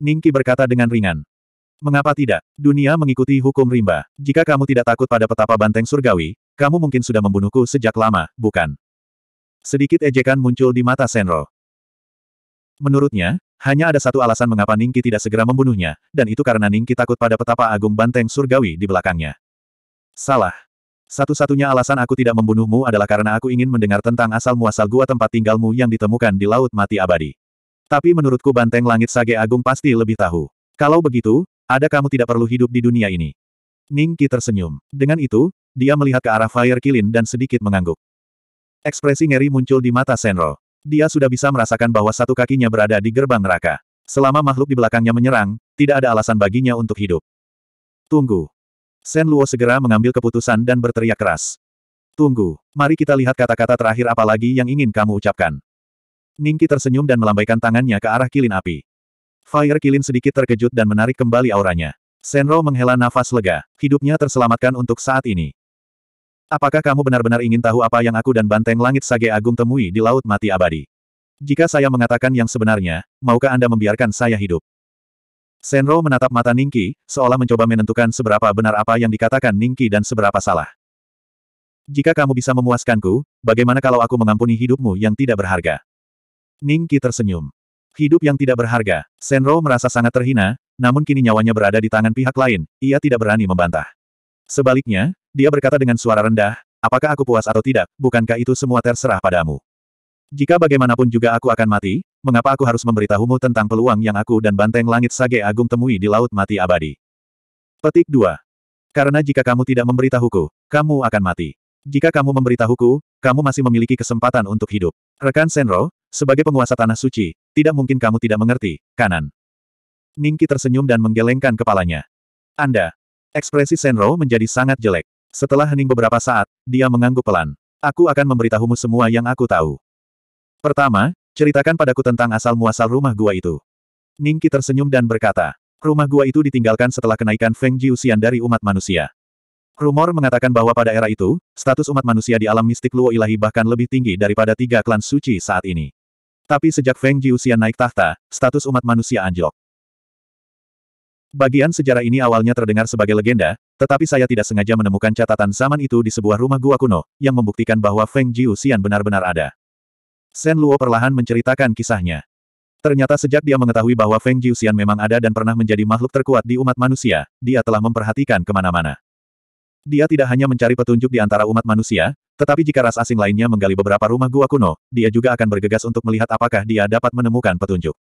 [SPEAKER 1] Ningki berkata dengan ringan. Mengapa tidak? Dunia mengikuti hukum rimba. Jika kamu tidak takut pada petapa banteng surgawi, kamu mungkin sudah membunuhku sejak lama, bukan? Sedikit ejekan muncul di mata Senro. Menurutnya, hanya ada satu alasan mengapa Ningki tidak segera membunuhnya, dan itu karena Ningki takut pada petapa agung banteng surgawi di belakangnya. Salah. Satu-satunya alasan aku tidak membunuhmu adalah karena aku ingin mendengar tentang asal-muasal gua tempat tinggalmu yang ditemukan di Laut Mati Abadi. Tapi menurutku banteng langit sage agung pasti lebih tahu. Kalau begitu, ada kamu tidak perlu hidup di dunia ini. Ningki tersenyum. Dengan itu, dia melihat ke arah Fire Kilin dan sedikit mengangguk. Ekspresi ngeri muncul di mata Senro. Dia sudah bisa merasakan bahwa satu kakinya berada di gerbang neraka. Selama makhluk di belakangnya menyerang, tidak ada alasan baginya untuk hidup. Tunggu. Shen Luo segera mengambil keputusan dan berteriak keras. Tunggu, mari kita lihat kata-kata terakhir apa lagi yang ingin kamu ucapkan. Ningki tersenyum dan melambaikan tangannya ke arah kilin api. Fire Kilin sedikit terkejut dan menarik kembali auranya. Senro menghela nafas lega. Hidupnya terselamatkan untuk saat ini. Apakah kamu benar-benar ingin tahu apa yang aku dan Banteng Langit Sage Agung temui di Laut Mati Abadi? Jika saya mengatakan yang sebenarnya, maukah Anda membiarkan saya hidup? Senro menatap mata Ningki, seolah mencoba menentukan seberapa benar apa yang dikatakan Ningki dan seberapa salah. Jika kamu bisa memuaskanku, bagaimana kalau aku mengampuni hidupmu yang tidak berharga? Ningki tersenyum. Hidup yang tidak berharga, Senro merasa sangat terhina, namun kini nyawanya berada di tangan pihak lain, ia tidak berani membantah. Sebaliknya, dia berkata dengan suara rendah, apakah aku puas atau tidak, bukankah itu semua terserah padamu. Jika bagaimanapun juga aku akan mati, mengapa aku harus memberitahumu tentang peluang yang aku dan banteng langit sage agung temui di laut mati abadi. Petik 2. Karena jika kamu tidak memberitahuku, kamu akan mati. Jika kamu memberitahuku, kamu masih memiliki kesempatan untuk hidup. Rekan Senro, sebagai penguasa Tanah Suci, tidak mungkin kamu tidak mengerti, kanan. Ningki tersenyum dan menggelengkan kepalanya. Anda, Ekspresi Senro menjadi sangat jelek. Setelah hening beberapa saat, dia mengangguk pelan. Aku akan memberitahumu semua yang aku tahu. Pertama, ceritakan padaku tentang asal-muasal rumah gua itu. Ningki tersenyum dan berkata, rumah gua itu ditinggalkan setelah kenaikan Feng Jiusian dari umat manusia. Rumor mengatakan bahwa pada era itu, status umat manusia di alam mistik Luo Ilahi bahkan lebih tinggi daripada tiga klan suci saat ini. Tapi sejak Feng Jiusian naik tahta, status umat manusia anjlok. Bagian sejarah ini awalnya terdengar sebagai legenda, tetapi saya tidak sengaja menemukan catatan zaman itu di sebuah rumah gua kuno, yang membuktikan bahwa Feng Jiuxian benar-benar ada. Shen Luo perlahan menceritakan kisahnya. Ternyata sejak dia mengetahui bahwa Feng Jiuxian memang ada dan pernah menjadi makhluk terkuat di umat manusia, dia telah memperhatikan kemana-mana. Dia tidak hanya mencari petunjuk di antara umat manusia, tetapi jika ras asing lainnya menggali beberapa rumah gua kuno, dia juga akan bergegas untuk melihat apakah dia dapat menemukan petunjuk.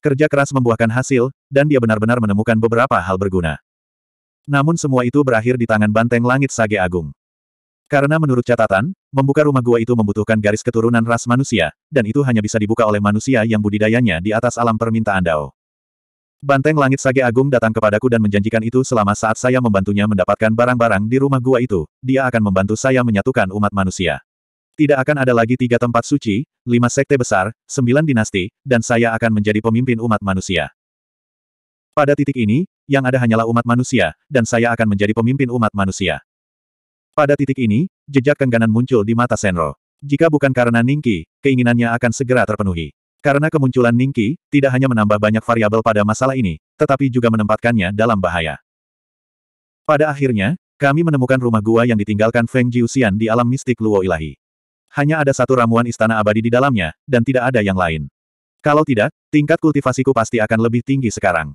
[SPEAKER 1] Kerja keras membuahkan hasil, dan dia benar-benar menemukan beberapa hal berguna. Namun semua itu berakhir di tangan banteng langit Sage Agung. Karena menurut catatan, membuka rumah gua itu membutuhkan garis keturunan ras manusia, dan itu hanya bisa dibuka oleh manusia yang budidayanya di atas alam permintaan Dao. Banteng langit Sage Agung datang kepadaku dan menjanjikan itu selama saat saya membantunya mendapatkan barang-barang di rumah gua itu, dia akan membantu saya menyatukan umat manusia. Tidak akan ada lagi tiga tempat suci, lima sekte besar, sembilan dinasti, dan saya akan menjadi pemimpin umat manusia. Pada titik ini, yang ada hanyalah umat manusia, dan saya akan menjadi pemimpin umat manusia. Pada titik ini, jejak kengganan muncul di mata Senro. Jika bukan karena Ningki, keinginannya akan segera terpenuhi. Karena kemunculan Ningki, tidak hanya menambah banyak variabel pada masalah ini, tetapi juga menempatkannya dalam bahaya. Pada akhirnya, kami menemukan rumah gua yang ditinggalkan Feng Jiuxian di alam mistik Luo Ilahi. Hanya ada satu ramuan istana abadi di dalamnya, dan tidak ada yang lain. Kalau tidak, tingkat kultivasiku pasti akan lebih tinggi sekarang.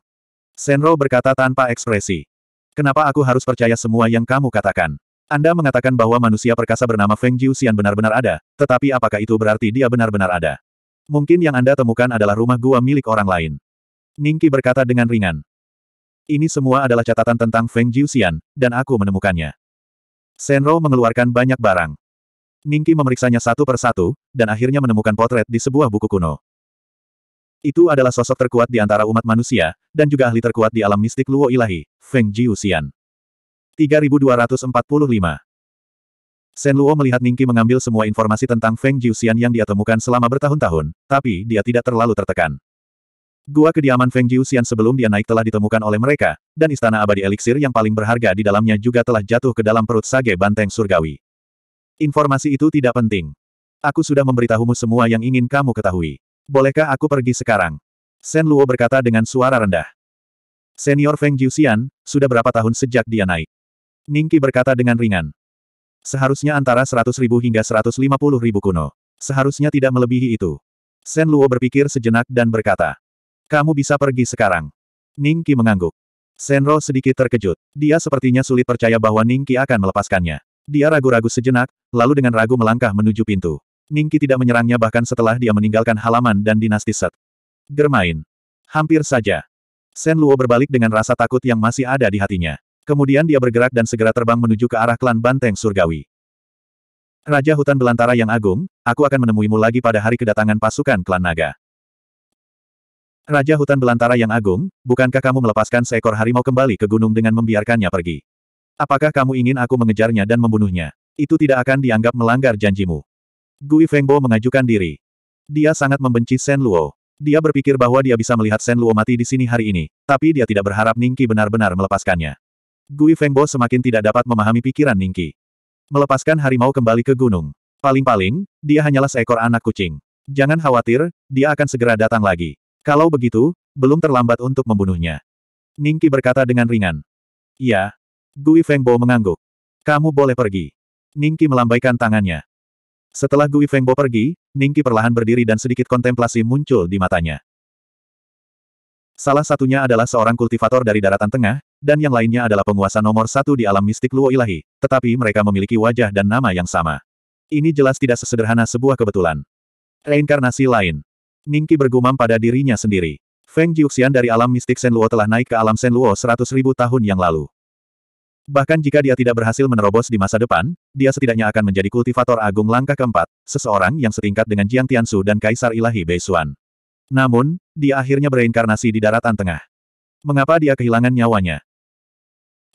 [SPEAKER 1] Senro berkata tanpa ekspresi. Kenapa aku harus percaya semua yang kamu katakan? Anda mengatakan bahwa manusia perkasa bernama Feng Jiuxian benar-benar ada, tetapi apakah itu berarti dia benar-benar ada? Mungkin yang Anda temukan adalah rumah gua milik orang lain. Ningki berkata dengan ringan. Ini semua adalah catatan tentang Feng Jiuxian, dan aku menemukannya. Senro mengeluarkan banyak barang. Ningki memeriksanya satu persatu, dan akhirnya menemukan potret di sebuah buku kuno. Itu adalah sosok terkuat di antara umat manusia, dan juga ahli terkuat di alam mistik Luo Ilahi, Feng Jiuxian. 3245 Sen Luo melihat Ningki mengambil semua informasi tentang Feng Jiuxian yang dia temukan selama bertahun-tahun, tapi dia tidak terlalu tertekan. Gua kediaman Feng Jiuxian sebelum dia naik telah ditemukan oleh mereka, dan istana abadi eliksir yang paling berharga di dalamnya juga telah jatuh ke dalam perut sage banteng surgawi. Informasi itu tidak penting. Aku sudah memberitahumu semua yang ingin kamu ketahui. Bolehkah aku pergi sekarang? Sen Luo berkata dengan suara rendah. Senior Feng Jiuxian, sudah berapa tahun sejak dia naik? Ningki berkata dengan ringan. Seharusnya antara 100.000 hingga ribu kuno. Seharusnya tidak melebihi itu. Sen Luo berpikir sejenak dan berkata. Kamu bisa pergi sekarang. Ningki mengangguk. Senro sedikit terkejut. Dia sepertinya sulit percaya bahwa Ningki akan melepaskannya. Dia ragu-ragu sejenak, lalu dengan ragu melangkah menuju pintu. Ningki tidak menyerangnya bahkan setelah dia meninggalkan halaman dan dinasti Set. Germain. Hampir saja. Sen Luo berbalik dengan rasa takut yang masih ada di hatinya. Kemudian dia bergerak dan segera terbang menuju ke arah klan Banteng Surgawi. Raja Hutan Belantara yang agung, aku akan menemuimu lagi pada hari kedatangan pasukan klan naga. Raja Hutan Belantara yang agung, bukankah kamu melepaskan seekor harimau kembali ke gunung dengan membiarkannya pergi? Apakah kamu ingin aku mengejarnya dan membunuhnya? Itu tidak akan dianggap melanggar janjimu. Gui Fengbo mengajukan diri. Dia sangat membenci Shen Luo. Dia berpikir bahwa dia bisa melihat Shen Luo mati di sini hari ini, tapi dia tidak berharap Ningki benar-benar melepaskannya. Gui Fengbo semakin tidak dapat memahami pikiran Ningki. Melepaskan harimau kembali ke gunung. Paling-paling, dia hanyalah seekor anak kucing. Jangan khawatir, dia akan segera datang lagi. Kalau begitu, belum terlambat untuk membunuhnya. Ningki berkata dengan ringan. Ya. Gui Fengbo mengangguk. Kamu boleh pergi. Ningki melambaikan tangannya. Setelah Gui Fengbo pergi, Ningki perlahan berdiri dan sedikit kontemplasi muncul di matanya. Salah satunya adalah seorang kultivator dari daratan tengah, dan yang lainnya adalah penguasa nomor satu di alam mistik Luo Ilahi, tetapi mereka memiliki wajah dan nama yang sama. Ini jelas tidak sesederhana sebuah kebetulan. Reinkarnasi lain. Ningki bergumam pada dirinya sendiri. Feng Jiuxian dari alam mistik Luo telah naik ke alam Luo seratus ribu tahun yang lalu. Bahkan jika dia tidak berhasil menerobos di masa depan, dia setidaknya akan menjadi kultivator agung langkah keempat, seseorang yang setingkat dengan Jiang Tiansu dan Kaisar Ilahi Beisuan. Namun, dia akhirnya bereinkarnasi di daratan tengah. Mengapa dia kehilangan nyawanya?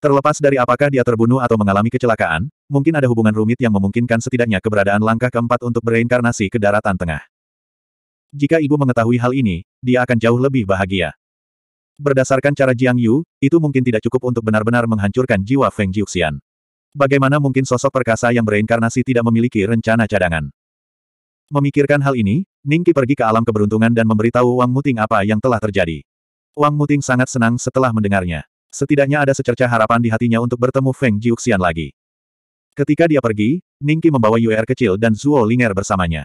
[SPEAKER 1] Terlepas dari apakah dia terbunuh atau mengalami kecelakaan, mungkin ada hubungan rumit yang memungkinkan setidaknya keberadaan langkah keempat untuk bereinkarnasi ke daratan tengah. Jika ibu mengetahui hal ini, dia akan jauh lebih bahagia. Berdasarkan cara Jiang Yu, itu mungkin tidak cukup untuk benar-benar menghancurkan jiwa Feng Jiuxian. Bagaimana mungkin sosok perkasa yang bereinkarnasi tidak memiliki rencana cadangan? Memikirkan hal ini, Ningki pergi ke alam keberuntungan dan memberitahu Wang Muting apa yang telah terjadi. Wang Muting sangat senang setelah mendengarnya. Setidaknya ada secerca harapan di hatinya untuk bertemu Feng Jiuxian lagi. Ketika dia pergi, Ningki membawa UR er kecil dan Zuo Linger bersamanya.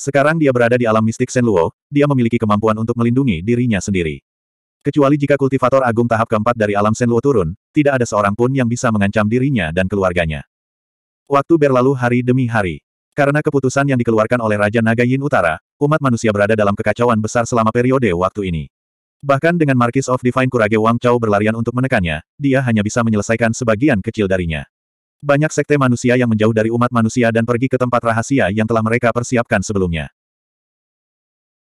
[SPEAKER 1] Sekarang dia berada di alam mistik Luo, dia memiliki kemampuan untuk melindungi dirinya sendiri. Kecuali jika kultivator agung tahap keempat dari alam Senluo turun, tidak ada seorang pun yang bisa mengancam dirinya dan keluarganya. Waktu berlalu hari demi hari. Karena keputusan yang dikeluarkan oleh Raja Naga Yin Utara, umat manusia berada dalam kekacauan besar selama periode waktu ini. Bahkan dengan Marquis of Divine Kurage Wang Chao berlarian untuk menekannya, dia hanya bisa menyelesaikan sebagian kecil darinya. Banyak sekte manusia yang menjauh dari umat manusia dan pergi ke tempat rahasia yang telah mereka persiapkan sebelumnya.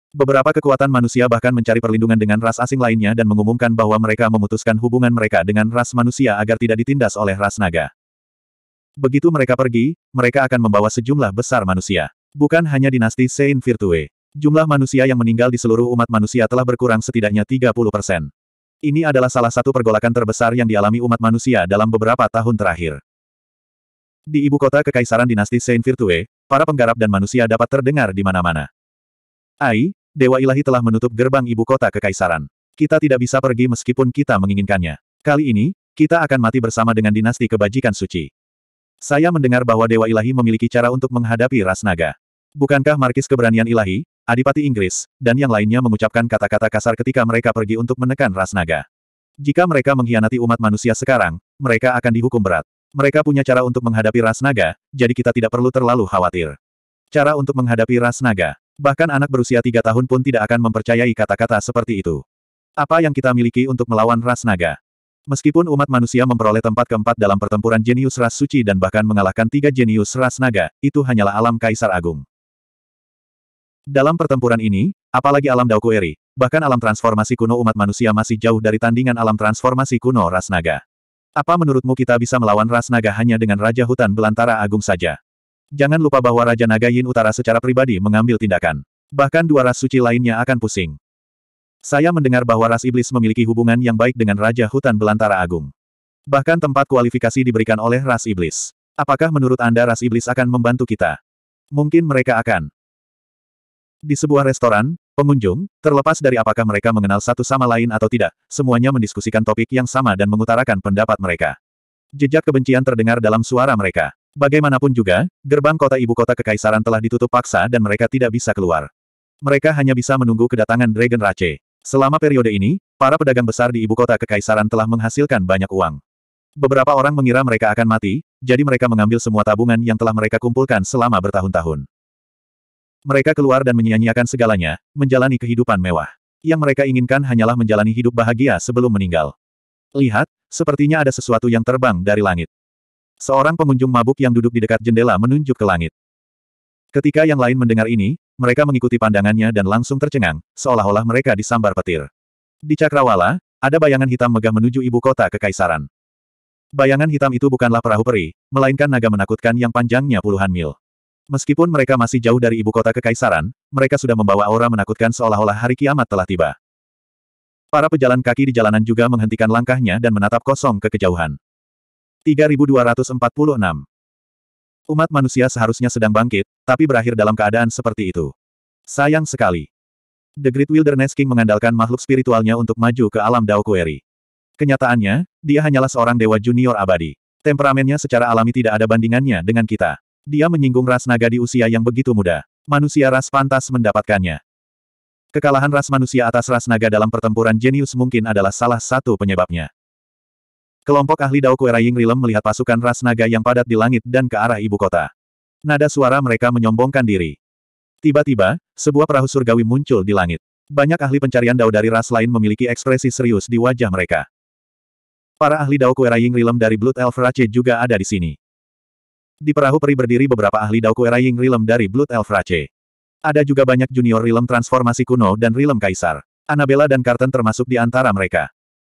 [SPEAKER 1] Beberapa kekuatan manusia bahkan mencari perlindungan dengan ras asing lainnya dan mengumumkan bahwa mereka memutuskan hubungan mereka dengan ras manusia agar tidak ditindas oleh ras naga. Begitu mereka pergi, mereka akan membawa sejumlah besar manusia. Bukan hanya dinasti Saint Virtue. Jumlah manusia yang meninggal di seluruh umat manusia telah berkurang setidaknya 30 persen. Ini adalah salah satu pergolakan terbesar yang dialami umat manusia dalam beberapa tahun terakhir. Di ibu kota kekaisaran dinasti Saint Virtue, para penggarap dan manusia dapat terdengar di mana-mana. Ai, Dewa Ilahi telah menutup gerbang ibu kota kekaisaran. Kita tidak bisa pergi meskipun kita menginginkannya. Kali ini, kita akan mati bersama dengan dinasti kebajikan suci. Saya mendengar bahwa Dewa Ilahi memiliki cara untuk menghadapi ras naga. Bukankah markis keberanian ilahi, Adipati Inggris, dan yang lainnya mengucapkan kata-kata kasar ketika mereka pergi untuk menekan ras naga? Jika mereka mengkhianati umat manusia sekarang, mereka akan dihukum berat. Mereka punya cara untuk menghadapi ras naga, jadi kita tidak perlu terlalu khawatir. Cara untuk menghadapi ras naga. Bahkan anak berusia tiga tahun pun tidak akan mempercayai kata-kata seperti itu. Apa yang kita miliki untuk melawan ras naga? Meskipun umat manusia memperoleh tempat keempat dalam pertempuran jenius ras suci dan bahkan mengalahkan tiga jenius ras naga, itu hanyalah alam kaisar agung. Dalam pertempuran ini, apalagi alam Daokueri, bahkan alam transformasi kuno umat manusia masih jauh dari tandingan alam transformasi kuno ras naga. Apa menurutmu kita bisa melawan ras naga hanya dengan Raja Hutan Belantara Agung saja? Jangan lupa bahwa Raja Naga Yin Utara secara pribadi mengambil tindakan. Bahkan dua ras suci lainnya akan pusing. Saya mendengar bahwa ras iblis memiliki hubungan yang baik dengan Raja Hutan Belantara Agung. Bahkan tempat kualifikasi diberikan oleh ras iblis. Apakah menurut Anda ras iblis akan membantu kita? Mungkin mereka akan. Di sebuah restoran, pengunjung, terlepas dari apakah mereka mengenal satu sama lain atau tidak, semuanya mendiskusikan topik yang sama dan mengutarakan pendapat mereka. Jejak kebencian terdengar dalam suara mereka. Bagaimanapun juga, gerbang kota ibu kota kekaisaran telah ditutup paksa dan mereka tidak bisa keluar. Mereka hanya bisa menunggu kedatangan Dragon Rache. Selama periode ini, para pedagang besar di ibu kota kekaisaran telah menghasilkan banyak uang. Beberapa orang mengira mereka akan mati, jadi mereka mengambil semua tabungan yang telah mereka kumpulkan selama bertahun-tahun. Mereka keluar dan menyia-nyiakan segalanya, menjalani kehidupan mewah. Yang mereka inginkan hanyalah menjalani hidup bahagia sebelum meninggal. Lihat, sepertinya ada sesuatu yang terbang dari langit. Seorang pengunjung mabuk yang duduk di dekat jendela menunjuk ke langit. Ketika yang lain mendengar ini, mereka mengikuti pandangannya dan langsung tercengang, seolah-olah mereka disambar petir. Di Cakrawala, ada bayangan hitam megah menuju ibu kota kekaisaran. Bayangan hitam itu bukanlah perahu peri, melainkan naga menakutkan yang panjangnya puluhan mil. Meskipun mereka masih jauh dari ibu kota kekaisaran, mereka sudah membawa aura menakutkan seolah-olah hari kiamat telah tiba. Para pejalan kaki di jalanan juga menghentikan langkahnya dan menatap kosong ke kejauhan. 3246. Umat manusia seharusnya sedang bangkit, tapi berakhir dalam keadaan seperti itu. Sayang sekali. The Great Wilderness King mengandalkan makhluk spiritualnya untuk maju ke alam Dao Kueri. Kenyataannya, dia hanyalah seorang dewa junior abadi. Temperamennya secara alami tidak ada bandingannya dengan kita. Dia menyinggung ras naga di usia yang begitu muda. Manusia ras pantas mendapatkannya. Kekalahan ras manusia atas ras naga dalam pertempuran jenius mungkin adalah salah satu penyebabnya. Kelompok ahli Dao Ying Rilem melihat pasukan ras naga yang padat di langit dan ke arah ibu kota. Nada suara mereka menyombongkan diri. Tiba-tiba, sebuah perahu surgawi muncul di langit. Banyak ahli pencarian Dao dari ras lain memiliki ekspresi serius di wajah mereka. Para ahli Dao Ying Rilem dari Blood Elf Rache juga ada di sini. Di perahu peri berdiri beberapa ahli Dao Ying Rilem dari Blood Elf Rache. Ada juga banyak junior Rilem transformasi kuno dan Rilem Kaisar. Annabella dan Karten termasuk di antara mereka.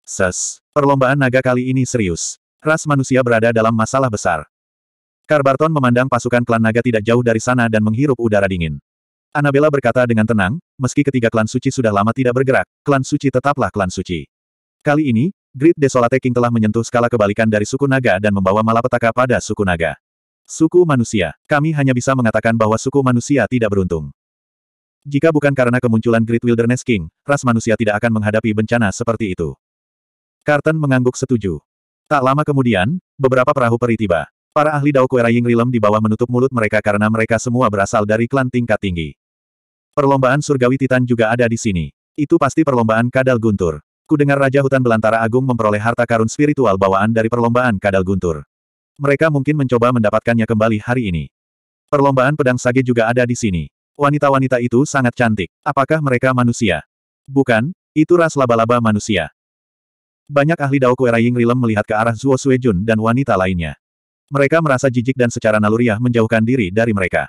[SPEAKER 1] Ses, perlombaan naga kali ini serius. Ras manusia berada dalam masalah besar. Karbarton memandang pasukan klan naga tidak jauh dari sana dan menghirup udara dingin. Anabella berkata dengan tenang, meski ketiga klan suci sudah lama tidak bergerak, klan suci tetaplah klan suci. Kali ini, Grid Desolate King telah menyentuh skala kebalikan dari suku naga dan membawa malapetaka pada suku naga. Suku manusia, kami hanya bisa mengatakan bahwa suku manusia tidak beruntung. Jika bukan karena kemunculan Great Wilderness King, ras manusia tidak akan menghadapi bencana seperti itu. Karten mengangguk setuju. Tak lama kemudian, beberapa perahu peri tiba. Para ahli Dao Kuera Ying Rilem di bawah menutup mulut mereka karena mereka semua berasal dari klan tingkat tinggi. Perlombaan surgawi Titan juga ada di sini. Itu pasti perlombaan kadal guntur. Kudengar Raja Hutan Belantara Agung memperoleh harta karun spiritual bawaan dari perlombaan kadal guntur. Mereka mungkin mencoba mendapatkannya kembali hari ini. Perlombaan pedang sage juga ada di sini. Wanita-wanita itu sangat cantik. Apakah mereka manusia? Bukan, itu ras laba-laba manusia. Banyak ahli Dao Ying Rilem melihat ke arah Zuo Suejun dan wanita lainnya. Mereka merasa jijik dan secara naluriah menjauhkan diri dari mereka.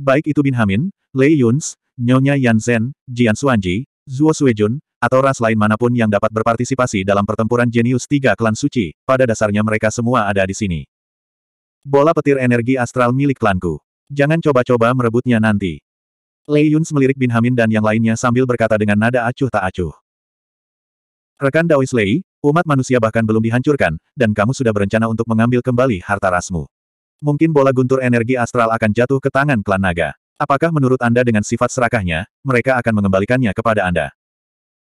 [SPEAKER 1] Baik itu Bin Hamin, Lei Yuns, Nyonya Yan Zhen, Jian Suanji, Zuo Suejun, atau ras lain manapun yang dapat berpartisipasi dalam pertempuran jenius tiga klan suci, pada dasarnya mereka semua ada di sini. Bola petir energi astral milik klanku. Jangan coba-coba merebutnya nanti. Lei Yuns melirik Bin Hamin dan yang lainnya sambil berkata dengan nada acuh tak acuh. Rekan Daois Lei, umat manusia bahkan belum dihancurkan, dan kamu sudah berencana untuk mengambil kembali harta rasmu. Mungkin bola guntur energi astral akan jatuh ke tangan klan naga. Apakah menurut Anda dengan sifat serakahnya, mereka akan mengembalikannya kepada Anda?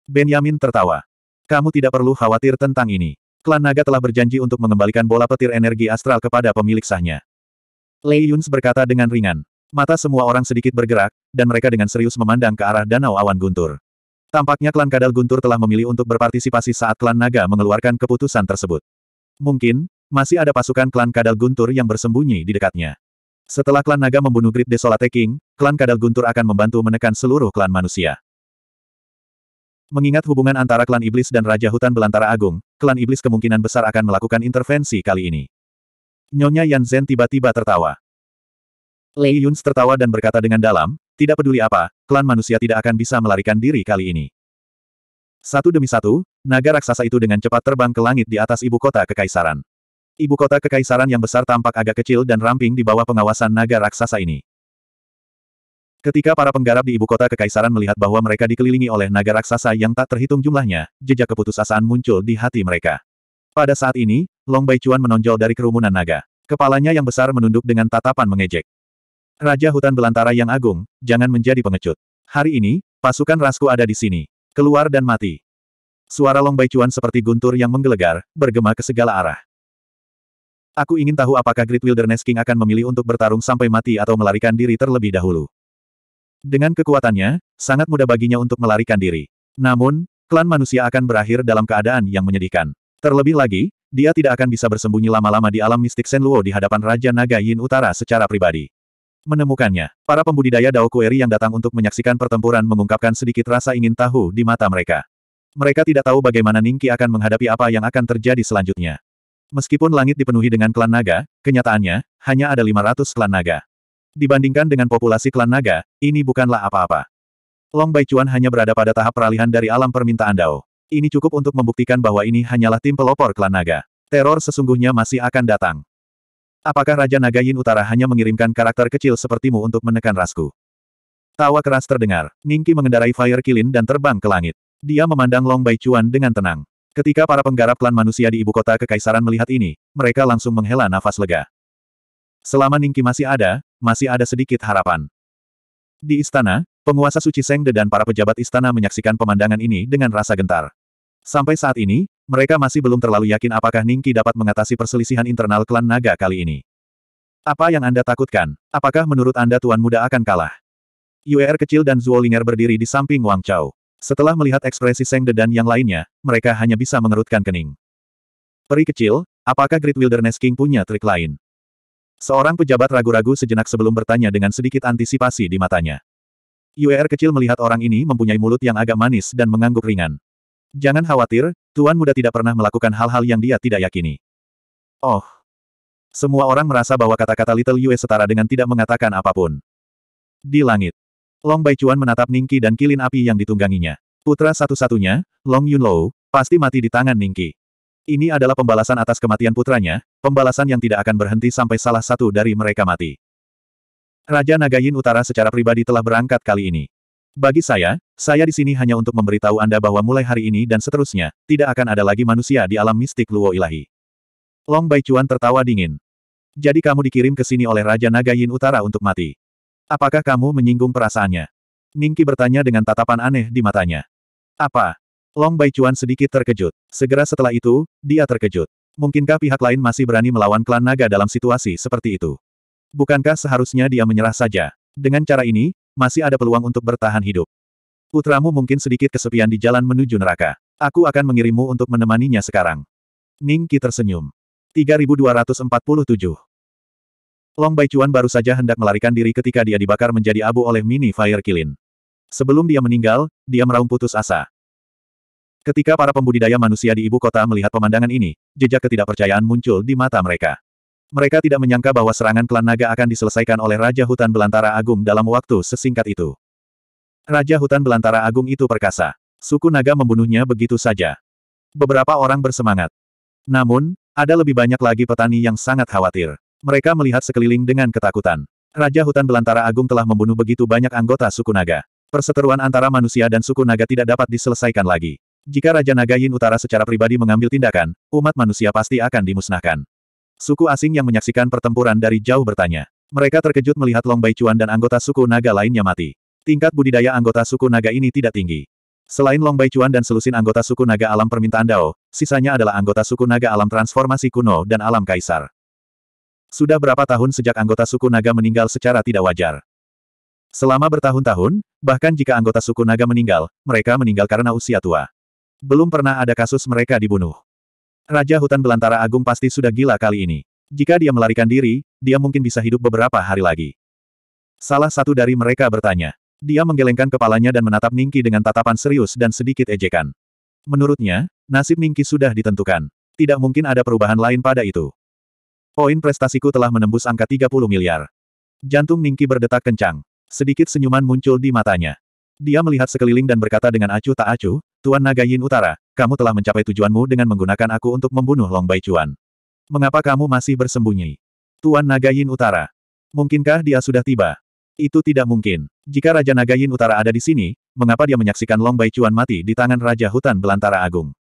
[SPEAKER 1] Benyamin tertawa. Kamu tidak perlu khawatir tentang ini. Klan naga telah berjanji untuk mengembalikan bola petir energi astral kepada pemilik sahnya. Lei Yuns berkata dengan ringan. Mata semua orang sedikit bergerak, dan mereka dengan serius memandang ke arah danau awan guntur. Tampaknya klan Kadal Guntur telah memilih untuk berpartisipasi saat klan Naga mengeluarkan keputusan tersebut. Mungkin, masih ada pasukan klan Kadal Guntur yang bersembunyi di dekatnya. Setelah klan Naga membunuh Great Desolate King, klan Kadal Guntur akan membantu menekan seluruh klan manusia. Mengingat hubungan antara klan iblis dan Raja Hutan Belantara Agung, klan iblis kemungkinan besar akan melakukan intervensi kali ini. Nyonya Yan Zhen tiba-tiba tertawa. Lei Yuns tertawa dan berkata dengan dalam, tidak peduli apa, klan manusia tidak akan bisa melarikan diri kali ini. Satu demi satu, naga raksasa itu dengan cepat terbang ke langit di atas ibu kota kekaisaran. Ibu kota kekaisaran yang besar tampak agak kecil dan ramping di bawah pengawasan naga raksasa ini. Ketika para penggarap di ibu kota kekaisaran melihat bahwa mereka dikelilingi oleh naga raksasa yang tak terhitung jumlahnya, jejak keputusasaan muncul di hati mereka. Pada saat ini, Long Bai Chuan menonjol dari kerumunan naga. Kepalanya yang besar menunduk dengan tatapan mengejek. Raja Hutan Belantara yang agung, jangan menjadi pengecut. Hari ini, pasukan Rasku ada di sini. Keluar dan mati. Suara Long Baichuan seperti guntur yang menggelegar, bergema ke segala arah. Aku ingin tahu apakah Great Wilderness King akan memilih untuk bertarung sampai mati atau melarikan diri terlebih dahulu. Dengan kekuatannya, sangat mudah baginya untuk melarikan diri. Namun, klan manusia akan berakhir dalam keadaan yang menyedihkan. Terlebih lagi, dia tidak akan bisa bersembunyi lama-lama di alam mistik Senluo di hadapan Raja Naga Yin Utara secara pribadi menemukannya. Para pembudidaya Dao Kueri yang datang untuk menyaksikan pertempuran mengungkapkan sedikit rasa ingin tahu di mata mereka. Mereka tidak tahu bagaimana Ningki akan menghadapi apa yang akan terjadi selanjutnya. Meskipun langit dipenuhi dengan klan naga, kenyataannya, hanya ada 500 klan naga. Dibandingkan dengan populasi klan naga, ini bukanlah apa-apa. Long Bai Chuan hanya berada pada tahap peralihan dari alam permintaan Dao. Ini cukup untuk membuktikan bahwa ini hanyalah tim pelopor klan naga. Teror sesungguhnya masih akan datang. Apakah Raja Naga Yin Utara hanya mengirimkan karakter kecil sepertimu untuk menekan rasku? Tawa keras terdengar. Ningki mengendarai Fire Kilin dan terbang ke langit. Dia memandang Long Bai Chuan dengan tenang. Ketika para penggarap klan manusia di ibu kota kekaisaran melihat ini, mereka langsung menghela nafas lega. Selama Ningki masih ada, masih ada sedikit harapan. Di istana, penguasa suci Sengde dan para pejabat istana menyaksikan pemandangan ini dengan rasa gentar. Sampai saat ini, mereka masih belum terlalu yakin apakah Ningki dapat mengatasi perselisihan internal klan naga kali ini. Apa yang Anda takutkan? Apakah menurut Anda Tuan Muda akan kalah? Yuer kecil dan Zuolinger berdiri di samping Wang Chao. Setelah melihat ekspresi Seng De dan yang lainnya, mereka hanya bisa mengerutkan kening. Peri kecil, apakah Great Wilderness King punya trik lain? Seorang pejabat ragu-ragu sejenak sebelum bertanya dengan sedikit antisipasi di matanya. Yuer kecil melihat orang ini mempunyai mulut yang agak manis dan mengangguk ringan. Jangan khawatir, Tuan Muda tidak pernah melakukan hal-hal yang dia tidak yakini. Oh. Semua orang merasa bahwa kata-kata Little Yue setara dengan tidak mengatakan apapun. Di langit. Long Bai Chuan menatap Ningki dan kilin api yang ditungganginya. Putra satu-satunya, Long Yun Lou, pasti mati di tangan Ningki. Ini adalah pembalasan atas kematian putranya, pembalasan yang tidak akan berhenti sampai salah satu dari mereka mati. Raja Nagayin Utara secara pribadi telah berangkat kali ini. Bagi saya, saya di sini hanya untuk memberitahu Anda bahwa mulai hari ini dan seterusnya, tidak akan ada lagi manusia di alam mistik Luo Ilahi. Long Baichuan tertawa dingin. Jadi kamu dikirim ke sini oleh Raja Naga Yin Utara untuk mati. Apakah kamu menyinggung perasaannya? Ningki bertanya dengan tatapan aneh di matanya. Apa? Long Baichuan sedikit terkejut. Segera setelah itu, dia terkejut. Mungkinkah pihak lain masih berani melawan klan naga dalam situasi seperti itu? Bukankah seharusnya dia menyerah saja? Dengan cara ini, masih ada peluang untuk bertahan hidup. Putramu mungkin sedikit kesepian di jalan menuju neraka. Aku akan mengirimmu untuk menemaninya sekarang. Ningki tersenyum. 3247 Long Baichuan baru saja hendak melarikan diri ketika dia dibakar menjadi abu oleh mini fire kilin. Sebelum dia meninggal, dia meraung putus asa. Ketika para pembudidaya manusia di ibu kota melihat pemandangan ini, jejak ketidakpercayaan muncul di mata mereka. Mereka tidak menyangka bahwa serangan klan naga akan diselesaikan oleh Raja Hutan Belantara Agung dalam waktu sesingkat itu. Raja Hutan Belantara Agung itu perkasa. Suku naga membunuhnya begitu saja. Beberapa orang bersemangat. Namun, ada lebih banyak lagi petani yang sangat khawatir. Mereka melihat sekeliling dengan ketakutan. Raja Hutan Belantara Agung telah membunuh begitu banyak anggota suku naga. Perseteruan antara manusia dan suku naga tidak dapat diselesaikan lagi. Jika Raja Naga Yin Utara secara pribadi mengambil tindakan, umat manusia pasti akan dimusnahkan. Suku asing yang menyaksikan pertempuran dari jauh bertanya. Mereka terkejut melihat Long Baichuan dan anggota suku naga lainnya mati. Tingkat budidaya anggota suku naga ini tidak tinggi. Selain Long Baichuan dan selusin anggota suku naga alam permintaan Dao, sisanya adalah anggota suku naga alam transformasi kuno dan alam kaisar. Sudah berapa tahun sejak anggota suku naga meninggal secara tidak wajar? Selama bertahun-tahun, bahkan jika anggota suku naga meninggal, mereka meninggal karena usia tua. Belum pernah ada kasus mereka dibunuh. Raja hutan belantara agung pasti sudah gila kali ini. Jika dia melarikan diri, dia mungkin bisa hidup beberapa hari lagi. Salah satu dari mereka bertanya. Dia menggelengkan kepalanya dan menatap Ningki dengan tatapan serius dan sedikit ejekan. Menurutnya, nasib Ningki sudah ditentukan. Tidak mungkin ada perubahan lain pada itu. Poin prestasiku telah menembus angka 30 miliar. Jantung Ningki berdetak kencang. Sedikit senyuman muncul di matanya. Dia melihat sekeliling dan berkata dengan acuh tak acuh, Tuan Naga Yin Utara, kamu telah mencapai tujuanmu dengan menggunakan aku untuk membunuh Long Bai Chuan. Mengapa kamu masih bersembunyi? Tuan Naga Yin Utara. Mungkinkah dia sudah tiba? Itu tidak mungkin. Jika Raja Naga Yin Utara ada di sini, mengapa dia menyaksikan Long Bai Chuan mati di tangan Raja Hutan Belantara Agung?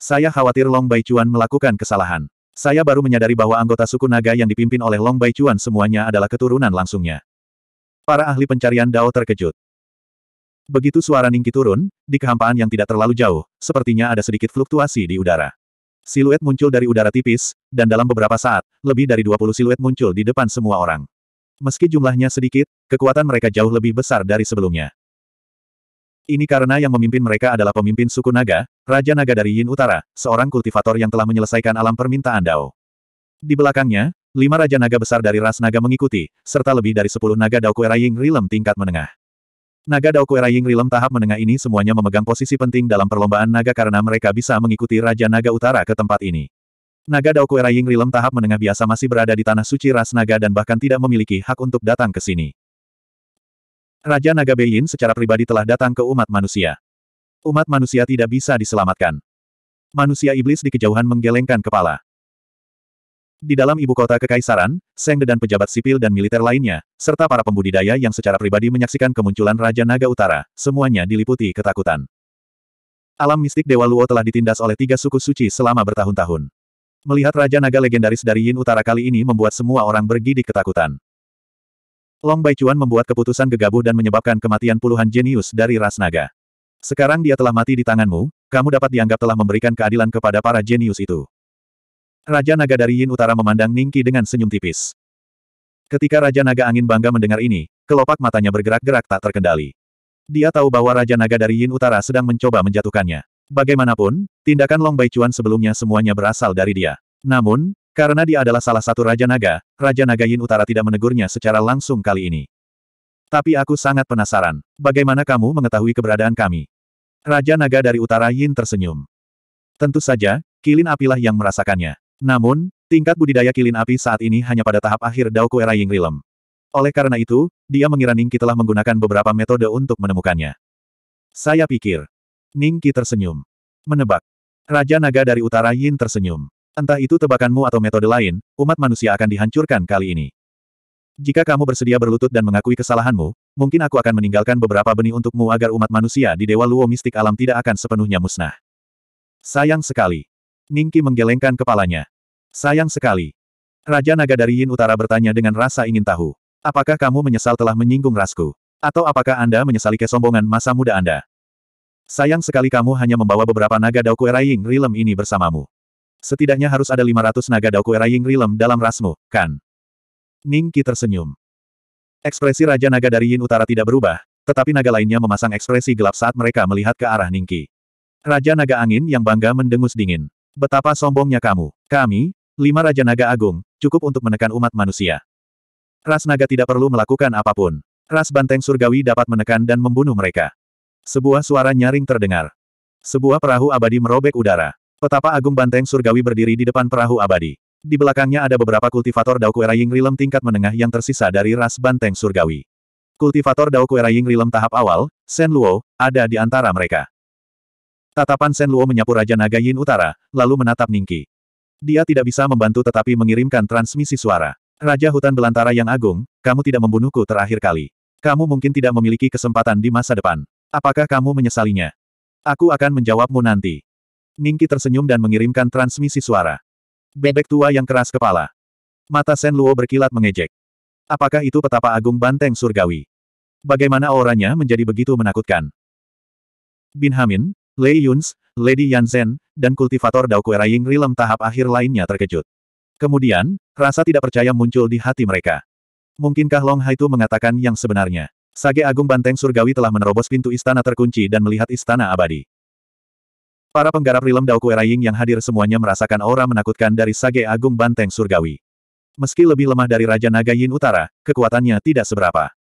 [SPEAKER 1] Saya khawatir Long Bai Chuan melakukan kesalahan. Saya baru menyadari bahwa anggota suku naga yang dipimpin oleh Long Bai Chuan semuanya adalah keturunan langsungnya. Para ahli pencarian Dao terkejut. Begitu suara Ningki turun, di kehampaan yang tidak terlalu jauh, sepertinya ada sedikit fluktuasi di udara. Siluet muncul dari udara tipis, dan dalam beberapa saat, lebih dari 20 siluet muncul di depan semua orang. Meski jumlahnya sedikit, kekuatan mereka jauh lebih besar dari sebelumnya. Ini karena yang memimpin mereka adalah pemimpin suku Naga, Raja Naga dari Yin Utara, seorang kultivator yang telah menyelesaikan alam permintaan Dao. Di belakangnya, lima Raja Naga besar dari ras Naga mengikuti, serta lebih dari sepuluh Naga Dao Ying Rilem tingkat menengah. Naga Daokuera Ying Rilem tahap menengah ini semuanya memegang posisi penting dalam perlombaan naga karena mereka bisa mengikuti Raja Naga Utara ke tempat ini. Naga Daokuera Ying Rilem tahap menengah biasa masih berada di tanah suci ras naga dan bahkan tidak memiliki hak untuk datang ke sini. Raja Naga Beiyin secara pribadi telah datang ke umat manusia. Umat manusia tidak bisa diselamatkan. Manusia iblis di kejauhan menggelengkan kepala. Di dalam ibu kota kekaisaran, Sengde dan pejabat sipil dan militer lainnya, serta para pembudidaya yang secara pribadi menyaksikan kemunculan Raja Naga Utara, semuanya diliputi ketakutan. Alam mistik Dewa Luo telah ditindas oleh tiga suku suci selama bertahun-tahun. Melihat Raja Naga legendaris dari Yin Utara kali ini membuat semua orang bergidik ketakutan. Long Baichuan membuat keputusan gegabah dan menyebabkan kematian puluhan jenius dari ras naga. Sekarang dia telah mati di tanganmu, kamu dapat dianggap telah memberikan keadilan kepada para jenius itu. Raja Naga dari Yin Utara memandang Ningki dengan senyum tipis. Ketika Raja Naga Angin bangga mendengar ini, kelopak matanya bergerak-gerak tak terkendali. Dia tahu bahwa Raja Naga dari Yin Utara sedang mencoba menjatuhkannya. Bagaimanapun, tindakan Long Baichuan sebelumnya semuanya berasal dari dia. Namun, karena dia adalah salah satu Raja Naga, Raja Naga Yin Utara tidak menegurnya secara langsung kali ini. Tapi aku sangat penasaran, bagaimana kamu mengetahui keberadaan kami? Raja Naga dari Utara Yin tersenyum. Tentu saja, Kilin Apilah yang merasakannya. Namun, tingkat budidaya kilin api saat ini hanya pada tahap akhir Dao Era Ying Rilem. Oleh karena itu, dia mengira Ningki telah menggunakan beberapa metode untuk menemukannya. Saya pikir. Ningki tersenyum. Menebak. Raja Naga dari Utara Yin tersenyum. Entah itu tebakanmu atau metode lain, umat manusia akan dihancurkan kali ini. Jika kamu bersedia berlutut dan mengakui kesalahanmu, mungkin aku akan meninggalkan beberapa benih untukmu agar umat manusia di Dewa Luo Mistik Alam tidak akan sepenuhnya musnah. Sayang sekali. Ningki menggelengkan kepalanya. Sayang sekali. Raja Naga dari Yin Utara bertanya dengan rasa ingin tahu. Apakah kamu menyesal telah menyinggung rasku? Atau apakah Anda menyesali kesombongan masa muda Anda? Sayang sekali kamu hanya membawa beberapa naga Daoku Era Ying Rilem ini bersamamu. Setidaknya harus ada 500 naga Daoku Era Ying Rilem dalam rasmu, kan? Ningki tersenyum. Ekspresi Raja Naga dari Yin Utara tidak berubah, tetapi naga lainnya memasang ekspresi gelap saat mereka melihat ke arah Ningki. Raja Naga Angin yang bangga mendengus dingin. Betapa sombongnya kamu. Kami, lima Raja Naga Agung, cukup untuk menekan umat manusia. Ras naga tidak perlu melakukan apapun. Ras banteng surgawi dapat menekan dan membunuh mereka. Sebuah suara nyaring terdengar. Sebuah perahu abadi merobek udara. Petapa Agung Banteng Surgawi berdiri di depan perahu abadi. Di belakangnya ada beberapa kultivator Dao Ying Rilem tingkat menengah yang tersisa dari ras Banteng Surgawi. Kultivator Dao Ying Rilem tahap awal, Sen Luo, ada di antara mereka. Tatapan Sen Luo menyapu Raja Naga Yin Utara, lalu menatap Ningki. Dia tidak bisa membantu tetapi mengirimkan transmisi suara. Raja Hutan Belantara yang agung, kamu tidak membunuhku terakhir kali. Kamu mungkin tidak memiliki kesempatan di masa depan. Apakah kamu menyesalinya? Aku akan menjawabmu nanti. Ningki tersenyum dan mengirimkan transmisi suara. Bebek tua yang keras kepala. Mata Sen Luo berkilat mengejek. Apakah itu petapa agung banteng surgawi? Bagaimana auranya menjadi begitu menakutkan? Bin Hamin, Lei Yuns, Lady Yan Zhen, dan kultivator Dao Kue Rilem tahap akhir lainnya terkejut. Kemudian, rasa tidak percaya muncul di hati mereka. Mungkinkah Long Hai itu mengatakan yang sebenarnya? Sage Agung Banteng Surgawi telah menerobos pintu istana terkunci dan melihat istana abadi. Para penggarap Rilem Dao Kue yang hadir semuanya merasakan aura menakutkan dari Sage Agung Banteng Surgawi. Meski lebih lemah dari Raja Naga Yin Utara, kekuatannya tidak seberapa.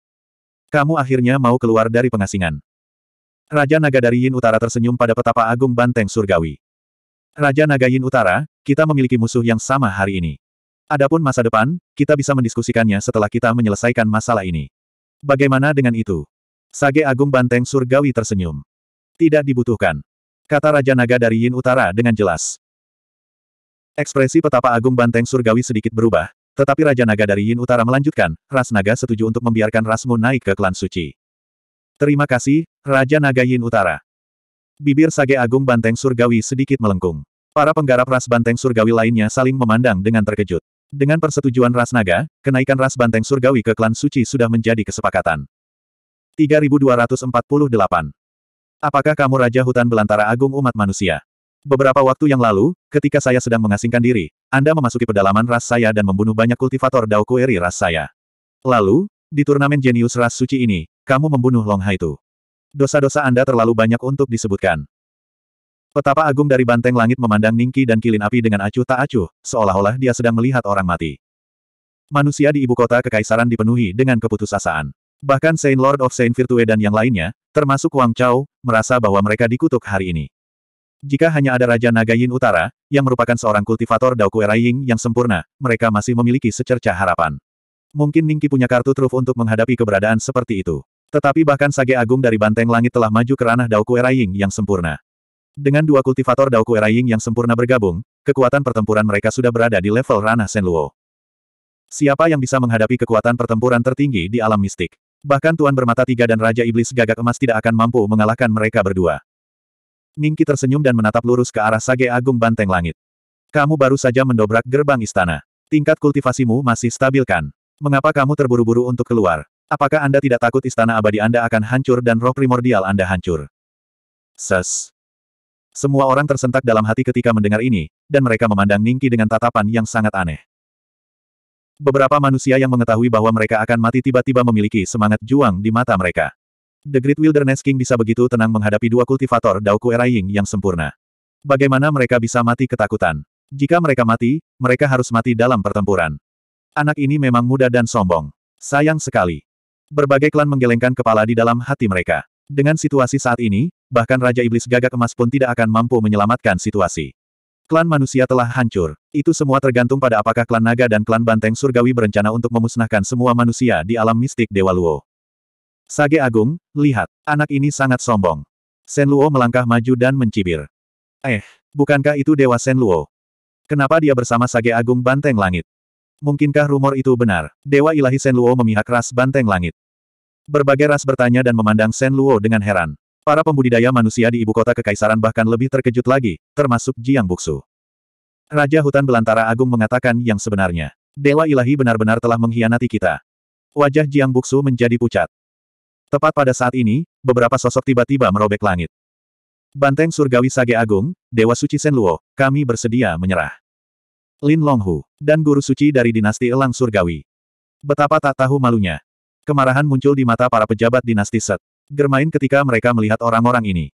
[SPEAKER 1] Kamu akhirnya mau keluar dari pengasingan. Raja Naga dari Yin Utara tersenyum pada petapa agung banteng surgawi. Raja Naga Yin Utara, kita memiliki musuh yang sama hari ini. Adapun masa depan, kita bisa mendiskusikannya setelah kita menyelesaikan masalah ini. Bagaimana dengan itu? Sage Agung Banteng Surgawi tersenyum. Tidak dibutuhkan. Kata Raja Naga dari Yin Utara dengan jelas. Ekspresi petapa Agung Banteng Surgawi sedikit berubah, tetapi Raja Naga dari Yin Utara melanjutkan, Ras Naga setuju untuk membiarkan rasmu naik ke klan suci. Terima kasih, Raja Naga Yin Utara. Bibir Sage Agung Banteng Surgawi sedikit melengkung. Para penggarap ras Banteng Surgawi lainnya saling memandang dengan terkejut. Dengan persetujuan ras naga, kenaikan ras Banteng Surgawi ke klan suci sudah menjadi kesepakatan. 3248. Apakah kamu Raja Hutan Belantara Agung Umat Manusia? Beberapa waktu yang lalu, ketika saya sedang mengasingkan diri, Anda memasuki pedalaman ras saya dan membunuh banyak kultivator Dao Kueri ras saya. Lalu, di turnamen jenius ras suci ini, kamu membunuh Long Haitu. Dosa-dosa Anda terlalu banyak untuk disebutkan. Petapa agung dari banteng langit memandang Ningki dan kilin api dengan acuh tak acuh, seolah-olah dia sedang melihat orang mati. Manusia di ibu kota kekaisaran dipenuhi dengan keputusasaan. Bahkan Saint Lord of Saint Virtue dan yang lainnya, termasuk Wang Chao, merasa bahwa mereka dikutuk hari ini. Jika hanya ada Raja Naga Yin Utara, yang merupakan seorang kultivator Dao Daokue Ying yang sempurna, mereka masih memiliki secerca harapan. Mungkin Ningki punya kartu truf untuk menghadapi keberadaan seperti itu. Tetapi bahkan Sage Agung dari Banteng Langit telah maju ke ranah Dao Kueraying yang sempurna. Dengan dua kultivator Dao Kueraying yang sempurna bergabung, kekuatan pertempuran mereka sudah berada di level ranah Luo. Siapa yang bisa menghadapi kekuatan pertempuran tertinggi di alam mistik? Bahkan Tuan Bermata Tiga dan Raja Iblis Gagak Emas tidak akan mampu mengalahkan mereka berdua. Ningki tersenyum dan menatap lurus ke arah Sage Agung Banteng Langit. Kamu baru saja mendobrak gerbang istana. Tingkat kultivasimu masih stabil kan? Mengapa kamu terburu-buru untuk keluar? Apakah Anda tidak takut istana abadi Anda akan hancur dan roh primordial Anda hancur? Ses. Semua orang tersentak dalam hati ketika mendengar ini, dan mereka memandang Ningki dengan tatapan yang sangat aneh. Beberapa manusia yang mengetahui bahwa mereka akan mati tiba-tiba memiliki semangat juang di mata mereka. The Great Wilderness King bisa begitu tenang menghadapi dua kultivator Daoku Era yang sempurna. Bagaimana mereka bisa mati ketakutan? Jika mereka mati, mereka harus mati dalam pertempuran. Anak ini memang muda dan sombong. Sayang sekali. Berbagai klan menggelengkan kepala di dalam hati mereka. Dengan situasi saat ini, bahkan Raja Iblis Gagak Emas pun tidak akan mampu menyelamatkan situasi. Klan manusia telah hancur. Itu semua tergantung pada apakah klan naga dan klan banteng surgawi berencana untuk memusnahkan semua manusia di alam mistik Dewa Luo. Sage Agung, lihat, anak ini sangat sombong. Sen Luo melangkah maju dan mencibir. Eh, bukankah itu Dewa Sen Luo? Kenapa dia bersama Sage Agung Banteng Langit? Mungkinkah rumor itu benar? Dewa ilahi Luo memihak ras banteng langit. Berbagai ras bertanya dan memandang Luo dengan heran. Para pembudidaya manusia di ibu kota kekaisaran bahkan lebih terkejut lagi, termasuk Jiang Buksu. Raja Hutan Belantara Agung mengatakan yang sebenarnya. Dewa ilahi benar-benar telah mengkhianati kita. Wajah Jiang Buksu menjadi pucat. Tepat pada saat ini, beberapa sosok tiba-tiba merobek langit. Banteng Surgawi Sage Agung, Dewa Suci Luo, kami bersedia menyerah. Lin Longhu, dan guru suci dari dinasti Elang Surgawi. Betapa tak tahu malunya. Kemarahan muncul di mata para pejabat dinasti Set. Germain ketika mereka melihat orang-orang ini.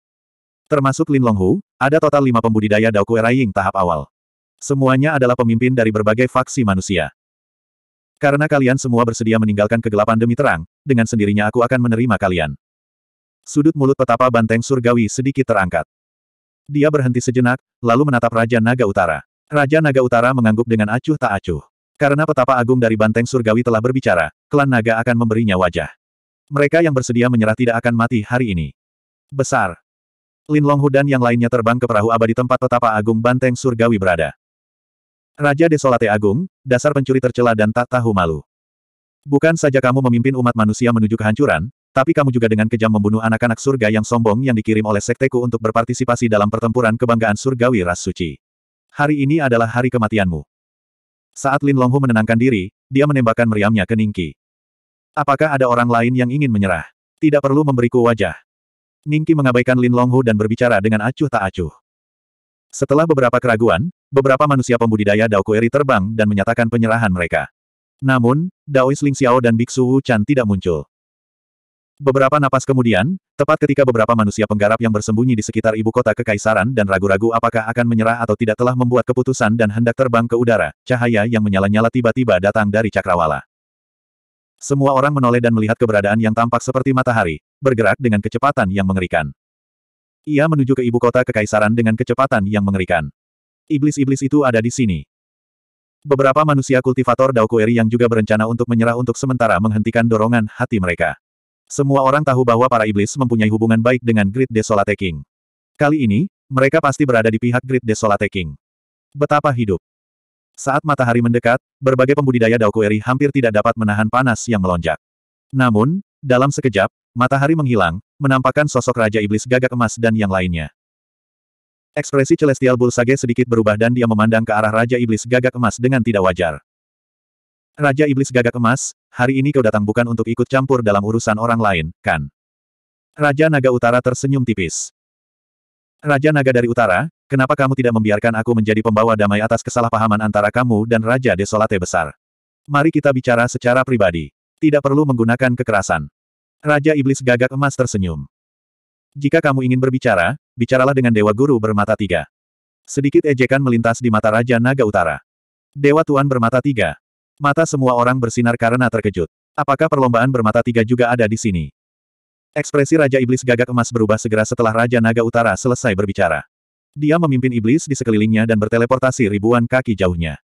[SPEAKER 1] Termasuk Lin Longhu, ada total lima pembudidaya Dao Era Ying tahap awal. Semuanya adalah pemimpin dari berbagai faksi manusia. Karena kalian semua bersedia meninggalkan kegelapan demi terang, dengan sendirinya aku akan menerima kalian. Sudut mulut petapa banteng surgawi sedikit terangkat. Dia berhenti sejenak, lalu menatap Raja Naga Utara. Raja Naga Utara mengangguk dengan acuh tak acuh. Karena petapa agung dari Banteng Surgawi telah berbicara, klan naga akan memberinya wajah. Mereka yang bersedia menyerah tidak akan mati hari ini. Besar. Lin Longhu dan yang lainnya terbang ke perahu abadi tempat petapa agung Banteng Surgawi berada. Raja Desolate Agung, dasar pencuri tercela dan tak tahu malu. Bukan saja kamu memimpin umat manusia menuju kehancuran, tapi kamu juga dengan kejam membunuh anak-anak surga yang sombong yang dikirim oleh sekteku untuk berpartisipasi dalam pertempuran kebanggaan surgawi ras suci hari ini adalah hari kematianmu. Saat Lin Longhu menenangkan diri, dia menembakkan meriamnya ke Ningki. Apakah ada orang lain yang ingin menyerah? Tidak perlu memberiku wajah. Ningki mengabaikan Lin Longhu dan berbicara dengan acuh tak acuh. Setelah beberapa keraguan, beberapa manusia pembudidaya Dao Kueri terbang dan menyatakan penyerahan mereka. Namun, Daois Ling Xiao dan Biksu Wu Chan tidak muncul. Beberapa napas kemudian, tepat ketika beberapa manusia penggarap yang bersembunyi di sekitar ibu kota kekaisaran dan ragu-ragu apakah akan menyerah atau tidak telah membuat keputusan dan hendak terbang ke udara, cahaya yang menyala-nyala tiba-tiba datang dari cakrawala. Semua orang menoleh dan melihat keberadaan yang tampak seperti matahari, bergerak dengan kecepatan yang mengerikan. Ia menuju ke ibu kota kekaisaran dengan kecepatan yang mengerikan. Iblis-iblis itu ada di sini. Beberapa manusia kultivator Daokueri yang juga berencana untuk menyerah untuk sementara menghentikan dorongan hati mereka. Semua orang tahu bahwa para iblis mempunyai hubungan baik dengan Great Desolate King. Kali ini, mereka pasti berada di pihak Great Desolate King. Betapa hidup. Saat matahari mendekat, berbagai pembudidaya Daokueri hampir tidak dapat menahan panas yang melonjak. Namun, dalam sekejap, matahari menghilang, menampakkan sosok Raja Iblis gagak emas dan yang lainnya. Ekspresi Celestial Bulsage sedikit berubah dan dia memandang ke arah Raja Iblis gagak emas dengan tidak wajar. Raja Iblis Gagak Emas, hari ini kau datang bukan untuk ikut campur dalam urusan orang lain, kan? Raja Naga Utara tersenyum tipis. Raja Naga dari Utara, kenapa kamu tidak membiarkan aku menjadi pembawa damai atas kesalahpahaman antara kamu dan Raja Desolate Besar? Mari kita bicara secara pribadi. Tidak perlu menggunakan kekerasan. Raja Iblis Gagak Emas tersenyum. Jika kamu ingin berbicara, bicaralah dengan Dewa Guru bermata tiga. Sedikit ejekan melintas di mata Raja Naga Utara. Dewa Tuan bermata tiga, Mata semua orang bersinar karena terkejut. Apakah perlombaan bermata tiga juga ada di sini? Ekspresi Raja Iblis Gagak Emas berubah segera setelah Raja Naga Utara selesai berbicara. Dia memimpin iblis di sekelilingnya dan berteleportasi ribuan kaki jauhnya.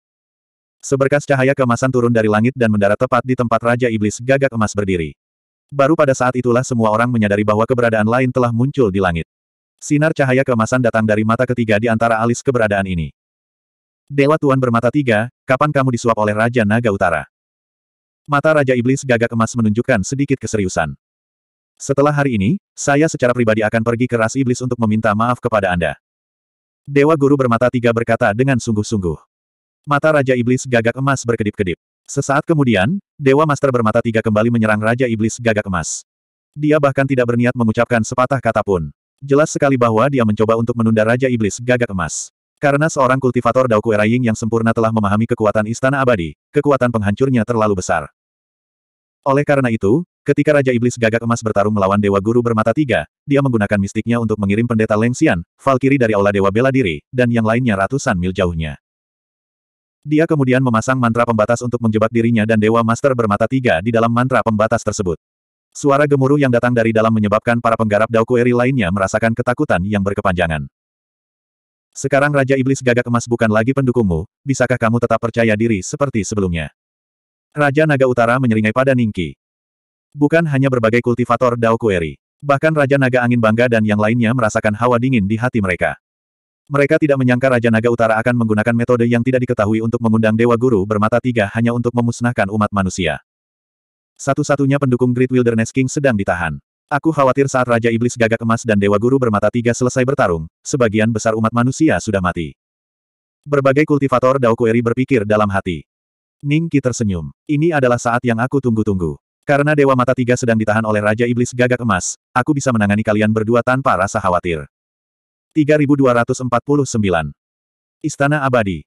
[SPEAKER 1] Seberkas cahaya kemasan turun dari langit dan mendarat tepat di tempat Raja Iblis Gagak Emas berdiri. Baru pada saat itulah semua orang menyadari bahwa keberadaan lain telah muncul di langit. Sinar cahaya kemasan datang dari mata ketiga di antara alis keberadaan ini. Dewa Tuan bermata tiga, Kapan kamu disuap oleh Raja Naga Utara? Mata Raja Iblis gagak emas menunjukkan sedikit keseriusan. Setelah hari ini, saya secara pribadi akan pergi ke ras iblis untuk meminta maaf kepada Anda. Dewa Guru bermata tiga berkata dengan sungguh-sungguh. Mata Raja Iblis gagak emas berkedip-kedip. Sesaat kemudian, Dewa Master bermata tiga kembali menyerang Raja Iblis gagak emas. Dia bahkan tidak berniat mengucapkan sepatah kata pun. Jelas sekali bahwa dia mencoba untuk menunda Raja Iblis gagak emas. Karena seorang kultivator Dao Ying yang sempurna telah memahami kekuatan istana abadi, kekuatan penghancurnya terlalu besar. Oleh karena itu, ketika Raja Iblis Gagak Emas bertarung melawan Dewa Guru Bermata Tiga, dia menggunakan mistiknya untuk mengirim pendeta Leng Xian, Valkiri dari Aula Dewa Bela Diri, dan yang lainnya ratusan mil jauhnya. Dia kemudian memasang mantra pembatas untuk menjebak dirinya dan Dewa Master Bermata Tiga di dalam mantra pembatas tersebut. Suara gemuruh yang datang dari dalam menyebabkan para penggarap Dao Eri lainnya merasakan ketakutan yang berkepanjangan. Sekarang Raja Iblis Gagak Emas bukan lagi pendukungmu, bisakah kamu tetap percaya diri seperti sebelumnya? Raja Naga Utara menyeringai pada Ningki. Bukan hanya berbagai kultivator Dao Kueri. Bahkan Raja Naga Angin Bangga dan yang lainnya merasakan hawa dingin di hati mereka. Mereka tidak menyangka Raja Naga Utara akan menggunakan metode yang tidak diketahui untuk mengundang Dewa Guru bermata tiga hanya untuk memusnahkan umat manusia. Satu-satunya pendukung Great Wilderness King sedang ditahan. Aku khawatir saat Raja Iblis Gagak Emas dan Dewa Guru Bermata Tiga selesai bertarung, sebagian besar umat manusia sudah mati. Berbagai kultivator Dao Kueri berpikir dalam hati. Ning Qi tersenyum. Ini adalah saat yang aku tunggu-tunggu. Karena Dewa Mata Tiga sedang ditahan oleh Raja Iblis Gagak Emas, aku bisa menangani kalian berdua tanpa rasa khawatir. 3249 Istana Abadi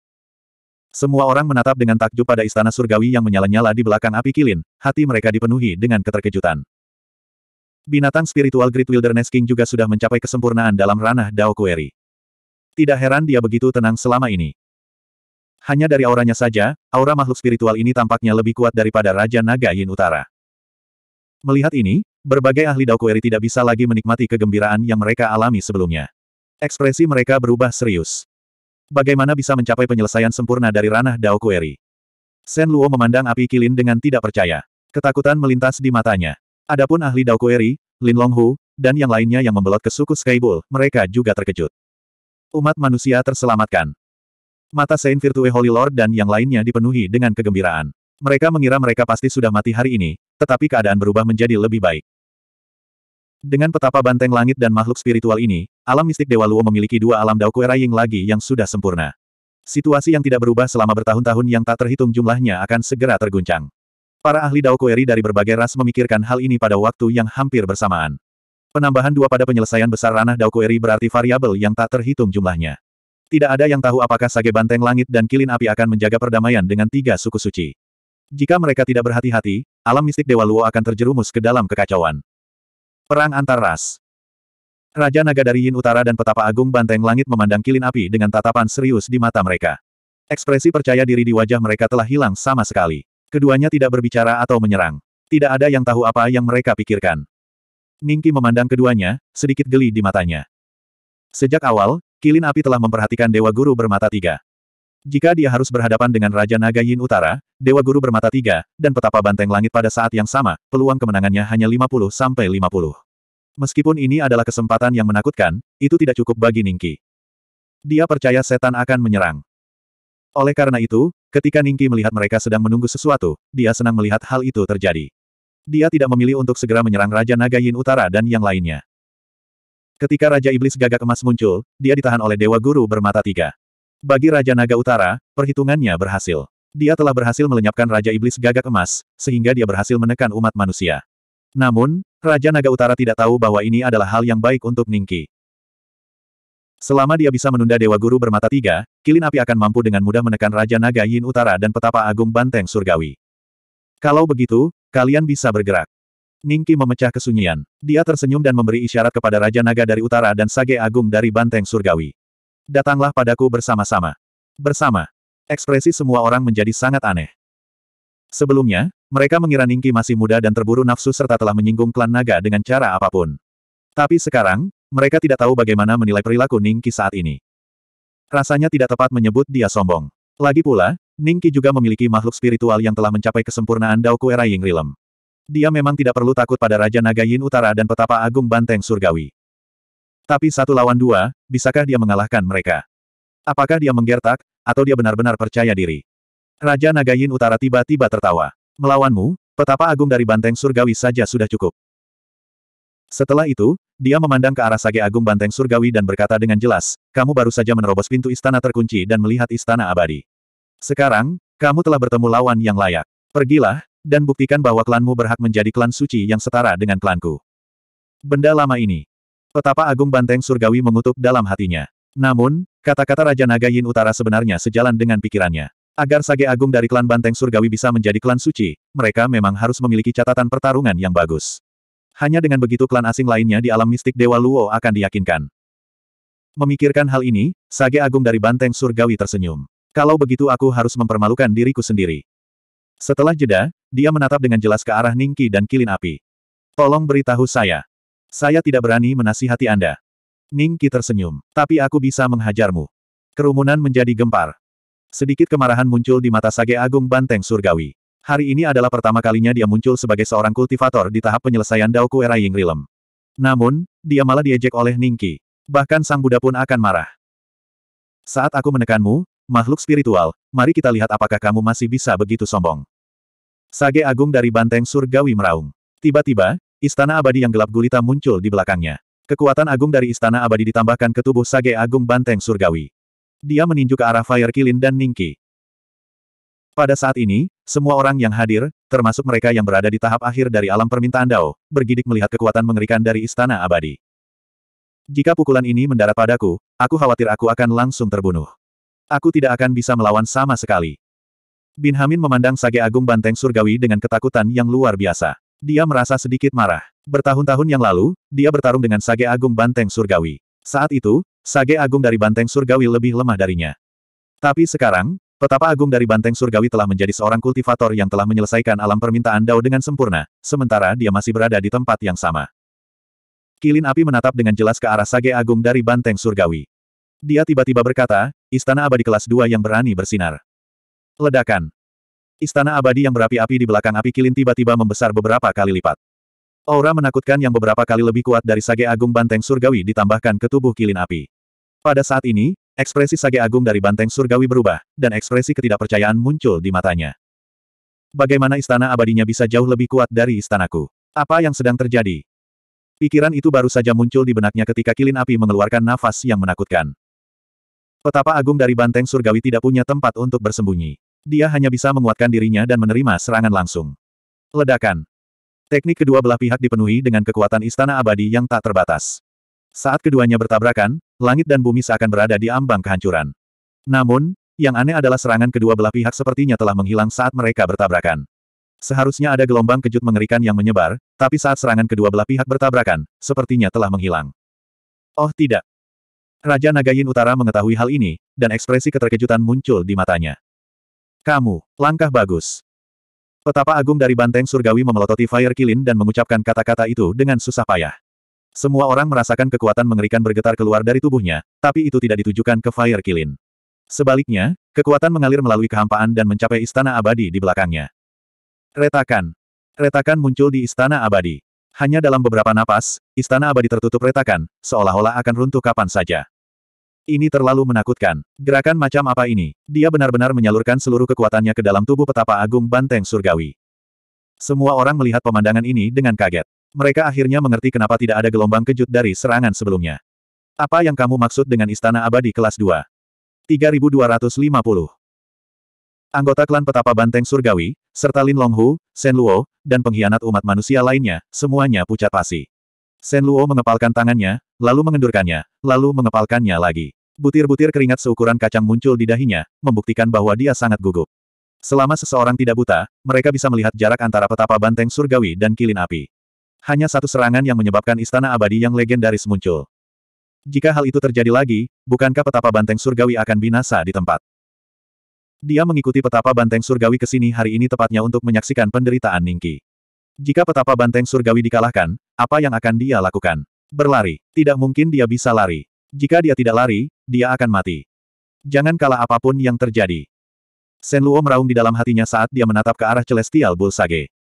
[SPEAKER 1] Semua orang menatap dengan takjub pada istana surgawi yang menyala-nyala di belakang api kilin, hati mereka dipenuhi dengan keterkejutan. Binatang spiritual Great Wilderness King juga sudah mencapai kesempurnaan dalam ranah Dao Query. Tidak heran dia begitu tenang selama ini. Hanya dari auranya saja, aura makhluk spiritual ini tampaknya lebih kuat daripada Raja Naga Yin Utara. Melihat ini, berbagai ahli Dao Query tidak bisa lagi menikmati kegembiraan yang mereka alami sebelumnya. Ekspresi mereka berubah serius. Bagaimana bisa mencapai penyelesaian sempurna dari ranah Dao Query? Sen Luo memandang api kilin dengan tidak percaya. Ketakutan melintas di matanya. Adapun ahli Dao Kueri, Lin Longhu, dan yang lainnya yang membelot ke suku Skybull, mereka juga terkejut. Umat manusia terselamatkan. Mata Saint Virtue Holy Lord dan yang lainnya dipenuhi dengan kegembiraan. Mereka mengira mereka pasti sudah mati hari ini, tetapi keadaan berubah menjadi lebih baik. Dengan petapa banteng langit dan makhluk spiritual ini, alam mistik Dewa Luo memiliki dua alam Dao Kue lagi yang sudah sempurna. Situasi yang tidak berubah selama bertahun-tahun yang tak terhitung jumlahnya akan segera terguncang. Para ahli Dao Kueri dari berbagai ras memikirkan hal ini pada waktu yang hampir bersamaan. Penambahan dua pada penyelesaian besar ranah Dao Kueri berarti variabel yang tak terhitung jumlahnya. Tidak ada yang tahu apakah Sage Banteng Langit dan Kilin Api akan menjaga perdamaian dengan tiga suku suci. Jika mereka tidak berhati-hati, alam mistik Dewa Luo akan terjerumus ke dalam kekacauan. Perang antar ras. Raja Naga dari Yin Utara dan Petapa Agung Banteng Langit memandang Kilin Api dengan tatapan serius di mata mereka. Ekspresi percaya diri di wajah mereka telah hilang sama sekali. Keduanya tidak berbicara atau menyerang. Tidak ada yang tahu apa yang mereka pikirkan. Ningki memandang keduanya, sedikit geli di matanya. Sejak awal, Kilin Api telah memperhatikan Dewa Guru bermata tiga. Jika dia harus berhadapan dengan Raja Naga Yin Utara, Dewa Guru bermata tiga, dan petapa banteng langit pada saat yang sama, peluang kemenangannya hanya 50-50. Meskipun ini adalah kesempatan yang menakutkan, itu tidak cukup bagi Ningki. Dia percaya setan akan menyerang. Oleh karena itu, Ketika Ningki melihat mereka sedang menunggu sesuatu, dia senang melihat hal itu terjadi. Dia tidak memilih untuk segera menyerang Raja Naga Yin Utara dan yang lainnya. Ketika Raja Iblis Gagak Emas muncul, dia ditahan oleh Dewa Guru bermata tiga. Bagi Raja Naga Utara, perhitungannya berhasil. Dia telah berhasil melenyapkan Raja Iblis Gagak Emas, sehingga dia berhasil menekan umat manusia. Namun, Raja Naga Utara tidak tahu bahwa ini adalah hal yang baik untuk Ningki. Selama dia bisa menunda Dewa Guru bermata tiga, kilin api akan mampu dengan mudah menekan Raja Naga Yin Utara dan Petapa Agung Banteng Surgawi. Kalau begitu, kalian bisa bergerak. Ningki memecah kesunyian. Dia tersenyum dan memberi isyarat kepada Raja Naga dari Utara dan Sage Agung dari Banteng Surgawi. Datanglah padaku bersama-sama. Bersama. Ekspresi semua orang menjadi sangat aneh. Sebelumnya, mereka mengira Ningki masih muda dan terburu nafsu serta telah menyinggung klan naga dengan cara apapun. Tapi sekarang, mereka tidak tahu bagaimana menilai perilaku Ningki saat ini. Rasanya tidak tepat menyebut dia sombong. Lagi pula, Ningki juga memiliki makhluk spiritual yang telah mencapai kesempurnaan Dao Era Ying Rilem. Dia memang tidak perlu takut pada Raja Naga Yin Utara dan Petapa Agung Banteng Surgawi. Tapi satu lawan dua, bisakah dia mengalahkan mereka? Apakah dia menggertak, atau dia benar-benar percaya diri? Raja Naga Yin Utara tiba-tiba tertawa. Melawanmu, petapa agung dari Banteng Surgawi saja sudah cukup. Setelah itu, dia memandang ke arah Sage Agung Banteng Surgawi dan berkata dengan jelas, kamu baru saja menerobos pintu istana terkunci dan melihat istana abadi. Sekarang, kamu telah bertemu lawan yang layak. Pergilah, dan buktikan bahwa klanmu berhak menjadi klan suci yang setara dengan klanku. Benda lama ini. Petapa Agung Banteng Surgawi mengutuk dalam hatinya. Namun, kata-kata Raja Naga Yin Utara sebenarnya sejalan dengan pikirannya. Agar Sage Agung dari klan Banteng Surgawi bisa menjadi klan suci, mereka memang harus memiliki catatan pertarungan yang bagus. Hanya dengan begitu klan asing lainnya di alam mistik Dewa Luo akan diyakinkan. Memikirkan hal ini, Sage Agung dari Banteng Surgawi tersenyum. Kalau begitu aku harus mempermalukan diriku sendiri. Setelah jeda, dia menatap dengan jelas ke arah Ningki dan Kilin Api. Tolong beritahu saya. Saya tidak berani menasihati Anda. Ningki tersenyum, tapi aku bisa menghajarmu. Kerumunan menjadi gempar. Sedikit kemarahan muncul di mata Sage Agung Banteng Surgawi. Hari ini adalah pertama kalinya dia muncul sebagai seorang kultivator di tahap penyelesaian Daoku Era Ying Realm. Namun, dia malah diejek oleh Ningki. Bahkan sang Buddha pun akan marah. Saat aku menekanmu, makhluk spiritual, mari kita lihat apakah kamu masih bisa begitu sombong. Sage Agung dari Banteng Surgawi meraung. Tiba-tiba, istana abadi yang gelap gulita muncul di belakangnya. Kekuatan agung dari istana abadi ditambahkan ke tubuh Sage Agung Banteng Surgawi. Dia meninju ke arah Fire Kilin dan Ningki. Pada saat ini, semua orang yang hadir, termasuk mereka yang berada di tahap akhir dari alam permintaan Dao, bergidik melihat kekuatan mengerikan dari istana abadi. Jika pukulan ini mendarat padaku, aku khawatir aku akan langsung terbunuh. Aku tidak akan bisa melawan sama sekali. Bin Hamin memandang Sage Agung Banteng Surgawi dengan ketakutan yang luar biasa. Dia merasa sedikit marah. Bertahun-tahun yang lalu, dia bertarung dengan Sage Agung Banteng Surgawi. Saat itu, Sage Agung dari Banteng Surgawi lebih lemah darinya. Tapi sekarang, Petapa agung dari Banteng Surgawi telah menjadi seorang kultivator yang telah menyelesaikan alam permintaan Dao dengan sempurna, sementara dia masih berada di tempat yang sama. Kilin api menatap dengan jelas ke arah Sage Agung dari Banteng Surgawi. Dia tiba-tiba berkata, Istana Abadi kelas 2 yang berani bersinar. Ledakan. Istana Abadi yang berapi-api di belakang api Kilin tiba-tiba membesar beberapa kali lipat. Aura menakutkan yang beberapa kali lebih kuat dari Sage Agung Banteng Surgawi ditambahkan ke tubuh kilin api. Pada saat ini, Ekspresi Sage Agung dari Banteng Surgawi berubah, dan ekspresi ketidakpercayaan muncul di matanya. Bagaimana istana abadinya bisa jauh lebih kuat dari istanaku? Apa yang sedang terjadi? Pikiran itu baru saja muncul di benaknya ketika kilin api mengeluarkan nafas yang menakutkan. Petapa agung dari Banteng Surgawi tidak punya tempat untuk bersembunyi. Dia hanya bisa menguatkan dirinya dan menerima serangan langsung. Ledakan. Teknik kedua belah pihak dipenuhi dengan kekuatan istana abadi yang tak terbatas. Saat keduanya bertabrakan, langit dan bumi seakan berada di ambang kehancuran. Namun, yang aneh adalah serangan kedua belah pihak sepertinya telah menghilang saat mereka bertabrakan. Seharusnya ada gelombang kejut mengerikan yang menyebar, tapi saat serangan kedua belah pihak bertabrakan, sepertinya telah menghilang. Oh tidak. Raja Nagayin Utara mengetahui hal ini, dan ekspresi keterkejutan muncul di matanya. Kamu, langkah bagus. Petapa agung dari banteng surgawi memelototi Fire Kilin dan mengucapkan kata-kata itu dengan susah payah. Semua orang merasakan kekuatan mengerikan bergetar keluar dari tubuhnya, tapi itu tidak ditujukan ke Fire Kilin. Sebaliknya, kekuatan mengalir melalui kehampaan dan mencapai istana abadi di belakangnya. Retakan. Retakan muncul di istana abadi. Hanya dalam beberapa napas, istana abadi tertutup retakan, seolah-olah akan runtuh kapan saja. Ini terlalu menakutkan. Gerakan macam apa ini? Dia benar-benar menyalurkan seluruh kekuatannya ke dalam tubuh petapa agung banteng surgawi. Semua orang melihat pemandangan ini dengan kaget. Mereka akhirnya mengerti kenapa tidak ada gelombang kejut dari serangan sebelumnya. Apa yang kamu maksud dengan istana abadi kelas 2? 3250. Anggota klan petapa Banteng Surgawi, serta Lin Longhu, Shen Luo, dan pengkhianat umat manusia lainnya, semuanya pucat pasi. Shen Luo mengepalkan tangannya, lalu mengendurkannya, lalu mengepalkannya lagi. Butir-butir keringat seukuran kacang muncul di dahinya, membuktikan bahwa dia sangat gugup. Selama seseorang tidak buta, mereka bisa melihat jarak antara petapa banteng surgawi dan kilin api. Hanya satu serangan yang menyebabkan istana abadi yang legendaris muncul. Jika hal itu terjadi lagi, bukankah petapa banteng surgawi akan binasa di tempat? Dia mengikuti petapa banteng surgawi ke sini hari ini tepatnya untuk menyaksikan penderitaan Ningki. Jika petapa banteng surgawi dikalahkan, apa yang akan dia lakukan? Berlari. Tidak mungkin dia bisa lari. Jika dia tidak lari, dia akan mati. Jangan kalah apapun yang terjadi. Sen Luo meraung di dalam hatinya saat dia menatap ke arah Celestial Bulsage.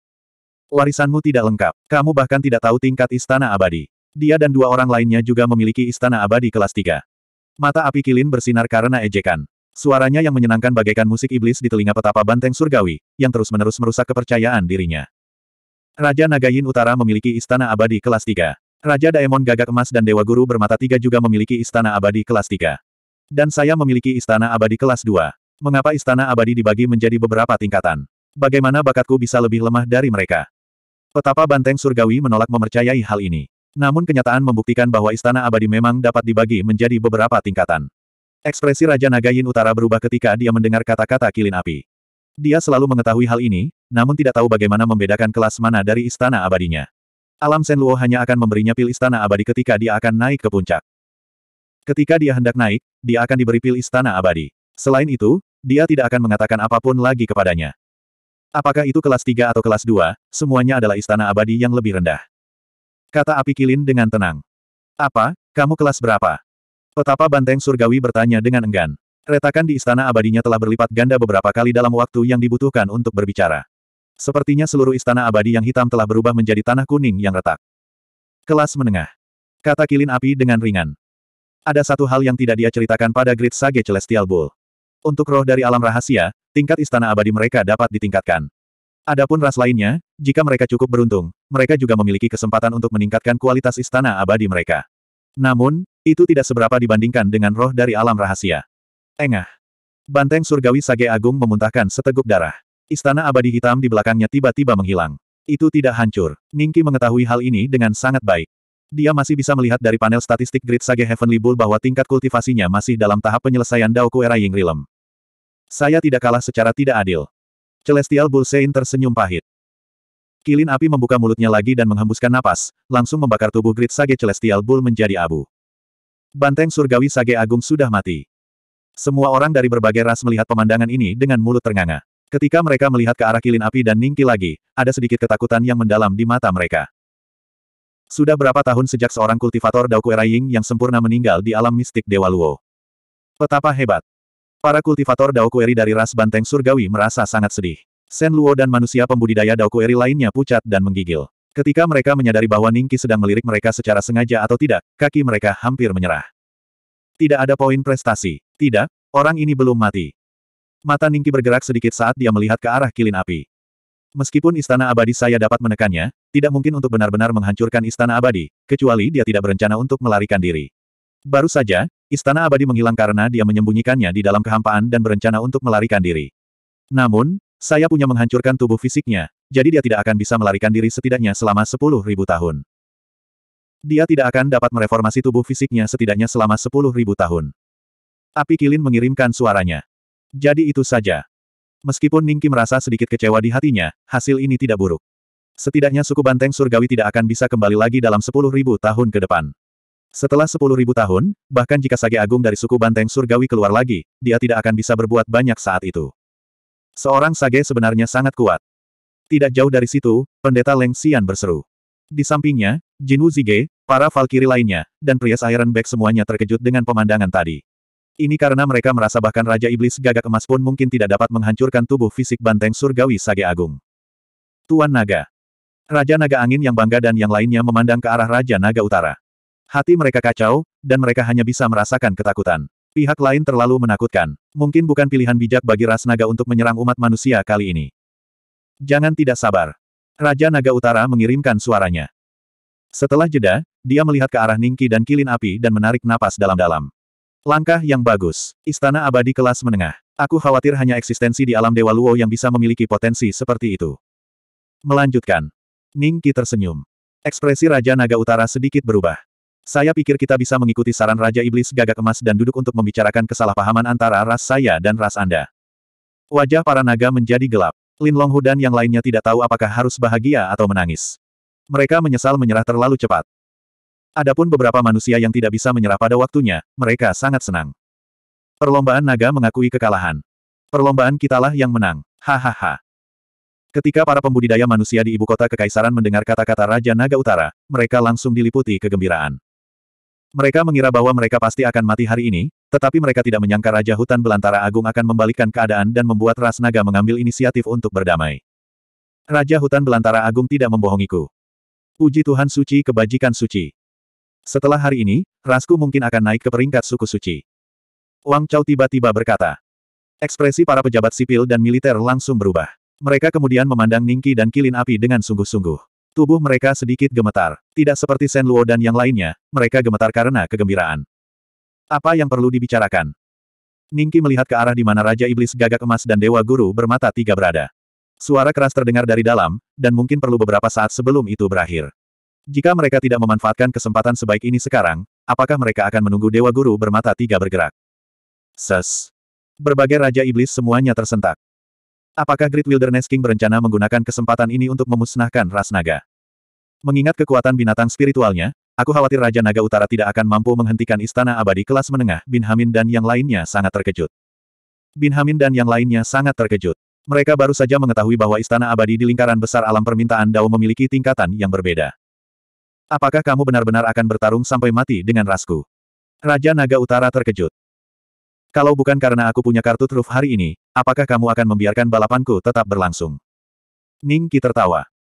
[SPEAKER 1] Warisanmu tidak lengkap. Kamu bahkan tidak tahu tingkat istana abadi. Dia dan dua orang lainnya juga memiliki istana abadi kelas 3. Mata api kilin bersinar karena ejekan. Suaranya yang menyenangkan bagaikan musik iblis di telinga petapa banteng surgawi, yang terus-menerus merusak kepercayaan dirinya. Raja Nagayin Utara memiliki istana abadi kelas 3. Raja Daemon Gagak Emas dan Dewa Guru bermata tiga juga memiliki istana abadi kelas 3. Dan saya memiliki istana abadi kelas 2. Mengapa istana abadi dibagi menjadi beberapa tingkatan? Bagaimana bakatku bisa lebih lemah dari mereka? Petapa Banteng Surgawi menolak memercayai hal ini. Namun kenyataan membuktikan bahwa Istana Abadi memang dapat dibagi menjadi beberapa tingkatan. Ekspresi Raja Nagayin Utara berubah ketika dia mendengar kata-kata kilin api. Dia selalu mengetahui hal ini, namun tidak tahu bagaimana membedakan kelas mana dari Istana Abadinya. Alam Sen Senluo hanya akan memberinya pil Istana Abadi ketika dia akan naik ke puncak. Ketika dia hendak naik, dia akan diberi pil Istana Abadi. Selain itu, dia tidak akan mengatakan apapun lagi kepadanya. Apakah itu kelas 3 atau kelas 2, semuanya adalah istana abadi yang lebih rendah. Kata api kilin dengan tenang. Apa, kamu kelas berapa? Petapa banteng surgawi bertanya dengan enggan. Retakan di istana abadinya telah berlipat ganda beberapa kali dalam waktu yang dibutuhkan untuk berbicara. Sepertinya seluruh istana abadi yang hitam telah berubah menjadi tanah kuning yang retak. Kelas menengah. Kata kilin api dengan ringan. Ada satu hal yang tidak dia ceritakan pada Great Sage Celestial Bull. Untuk roh dari alam rahasia, tingkat istana abadi mereka dapat ditingkatkan. Adapun ras lainnya, jika mereka cukup beruntung, mereka juga memiliki kesempatan untuk meningkatkan kualitas istana abadi mereka. Namun, itu tidak seberapa dibandingkan dengan roh dari alam rahasia. Engah. Banteng surgawi Sage Agung memuntahkan seteguk darah. Istana abadi hitam di belakangnya tiba-tiba menghilang. Itu tidak hancur. Ningki mengetahui hal ini dengan sangat baik. Dia masih bisa melihat dari panel statistik Grid Sage Heavenly Bull bahwa tingkat kultivasinya masih dalam tahap penyelesaian Daoku Era Ying Realm. Saya tidak kalah secara tidak adil. Celestial Bullsein tersenyum pahit. Kilin api membuka mulutnya lagi dan menghembuskan napas, langsung membakar tubuh Grid Sage Celestial Bull menjadi abu. Banteng surgawi Sage Agung sudah mati. Semua orang dari berbagai ras melihat pemandangan ini dengan mulut ternganga. Ketika mereka melihat ke arah kilin api dan Ningki lagi, ada sedikit ketakutan yang mendalam di mata mereka. Sudah berapa tahun sejak seorang kultivator Dao Ying yang sempurna meninggal di alam mistik Dewa Luo. Petapa hebat. Para kultivator Dao Kueri dari ras banteng surgawi merasa sangat sedih. Sen Luo dan manusia pembudidaya Dao Kueri lainnya pucat dan menggigil. Ketika mereka menyadari bahwa Ningki sedang melirik mereka secara sengaja atau tidak, kaki mereka hampir menyerah. Tidak ada poin prestasi. Tidak, orang ini belum mati. Mata Ningki bergerak sedikit saat dia melihat ke arah kilin api. Meskipun istana abadi saya dapat menekannya, tidak mungkin untuk benar-benar menghancurkan istana abadi, kecuali dia tidak berencana untuk melarikan diri. Baru saja, Istana Abadi menghilang karena dia menyembunyikannya di dalam kehampaan dan berencana untuk melarikan diri. Namun, saya punya menghancurkan tubuh fisiknya, jadi dia tidak akan bisa melarikan diri setidaknya selama sepuluh ribu tahun. Dia tidak akan dapat mereformasi tubuh fisiknya setidaknya selama sepuluh ribu tahun. Api Kilin mengirimkan suaranya. Jadi itu saja. Meskipun Ningki merasa sedikit kecewa di hatinya, hasil ini tidak buruk. Setidaknya suku Banteng Surgawi tidak akan bisa kembali lagi dalam sepuluh ribu tahun ke depan. Setelah sepuluh ribu tahun, bahkan jika Sage Agung dari suku Banteng Surgawi keluar lagi, dia tidak akan bisa berbuat banyak saat itu. Seorang Sage sebenarnya sangat kuat. Tidak jauh dari situ, pendeta Leng Xian berseru. Di sampingnya, Jin Wu Zige, para Valkyrie lainnya, dan Priest Back semuanya terkejut dengan pemandangan tadi. Ini karena mereka merasa bahkan Raja Iblis gagak emas pun mungkin tidak dapat menghancurkan tubuh fisik banteng surgawi Sage Agung. Tuan Naga. Raja Naga Angin yang bangga dan yang lainnya memandang ke arah Raja Naga Utara. Hati mereka kacau, dan mereka hanya bisa merasakan ketakutan. Pihak lain terlalu menakutkan. Mungkin bukan pilihan bijak bagi ras naga untuk menyerang umat manusia kali ini. Jangan tidak sabar. Raja Naga Utara mengirimkan suaranya. Setelah jeda, dia melihat ke arah Ningki dan Kilin Api dan menarik napas dalam-dalam. Langkah yang bagus. Istana abadi kelas menengah. Aku khawatir hanya eksistensi di alam Dewa Luo yang bisa memiliki potensi seperti itu. Melanjutkan. Ningki tersenyum. Ekspresi Raja Naga Utara sedikit berubah. Saya pikir kita bisa mengikuti saran Raja Iblis Gagak Emas dan duduk untuk membicarakan kesalahpahaman antara ras saya dan ras Anda. Wajah para naga menjadi gelap. Lin Longhu dan yang lainnya tidak tahu apakah harus bahagia atau menangis. Mereka menyesal menyerah terlalu cepat. Adapun beberapa manusia yang tidak bisa menyerah pada waktunya, mereka sangat senang. Perlombaan naga mengakui kekalahan. Perlombaan kitalah yang menang. Hahaha. Ketika para pembudidaya manusia di ibu kota kekaisaran mendengar kata-kata Raja Naga Utara, mereka langsung diliputi kegembiraan. Mereka mengira bahwa mereka pasti akan mati hari ini, tetapi mereka tidak menyangka Raja Hutan Belantara Agung akan membalikkan keadaan dan membuat Ras Naga mengambil inisiatif untuk berdamai. Raja Hutan Belantara Agung tidak membohongiku. Puji Tuhan suci kebajikan suci. Setelah hari ini, rasku mungkin akan naik ke peringkat suku suci. Wang Chao tiba-tiba berkata. Ekspresi para pejabat sipil dan militer langsung berubah. Mereka kemudian memandang Ningki dan Kilin Api dengan sungguh-sungguh. Tubuh mereka sedikit gemetar. Tidak seperti Shen Luo dan yang lainnya, mereka gemetar karena kegembiraan. Apa yang perlu dibicarakan? Ningki melihat ke arah di mana Raja Iblis Gagak Emas dan Dewa Guru bermata tiga berada. Suara keras terdengar dari dalam, dan mungkin perlu beberapa saat sebelum itu berakhir. Jika mereka tidak memanfaatkan kesempatan sebaik ini sekarang, apakah mereka akan menunggu Dewa Guru bermata tiga bergerak? Ses. Berbagai Raja Iblis semuanya tersentak. Apakah Great Wilderness King berencana menggunakan kesempatan ini untuk memusnahkan ras naga? Mengingat kekuatan binatang spiritualnya, aku khawatir Raja Naga Utara tidak akan mampu menghentikan istana abadi kelas menengah Bin Hamin dan yang lainnya sangat terkejut. Bin Hamin dan yang lainnya sangat terkejut. Mereka baru saja mengetahui bahwa istana abadi di lingkaran besar alam permintaan Dao memiliki tingkatan yang berbeda. Apakah kamu benar-benar akan bertarung sampai mati dengan rasku? Raja Naga Utara terkejut. Kalau bukan karena aku punya kartu truf hari ini, apakah kamu akan membiarkan balapanku tetap berlangsung? Ning Qi tertawa.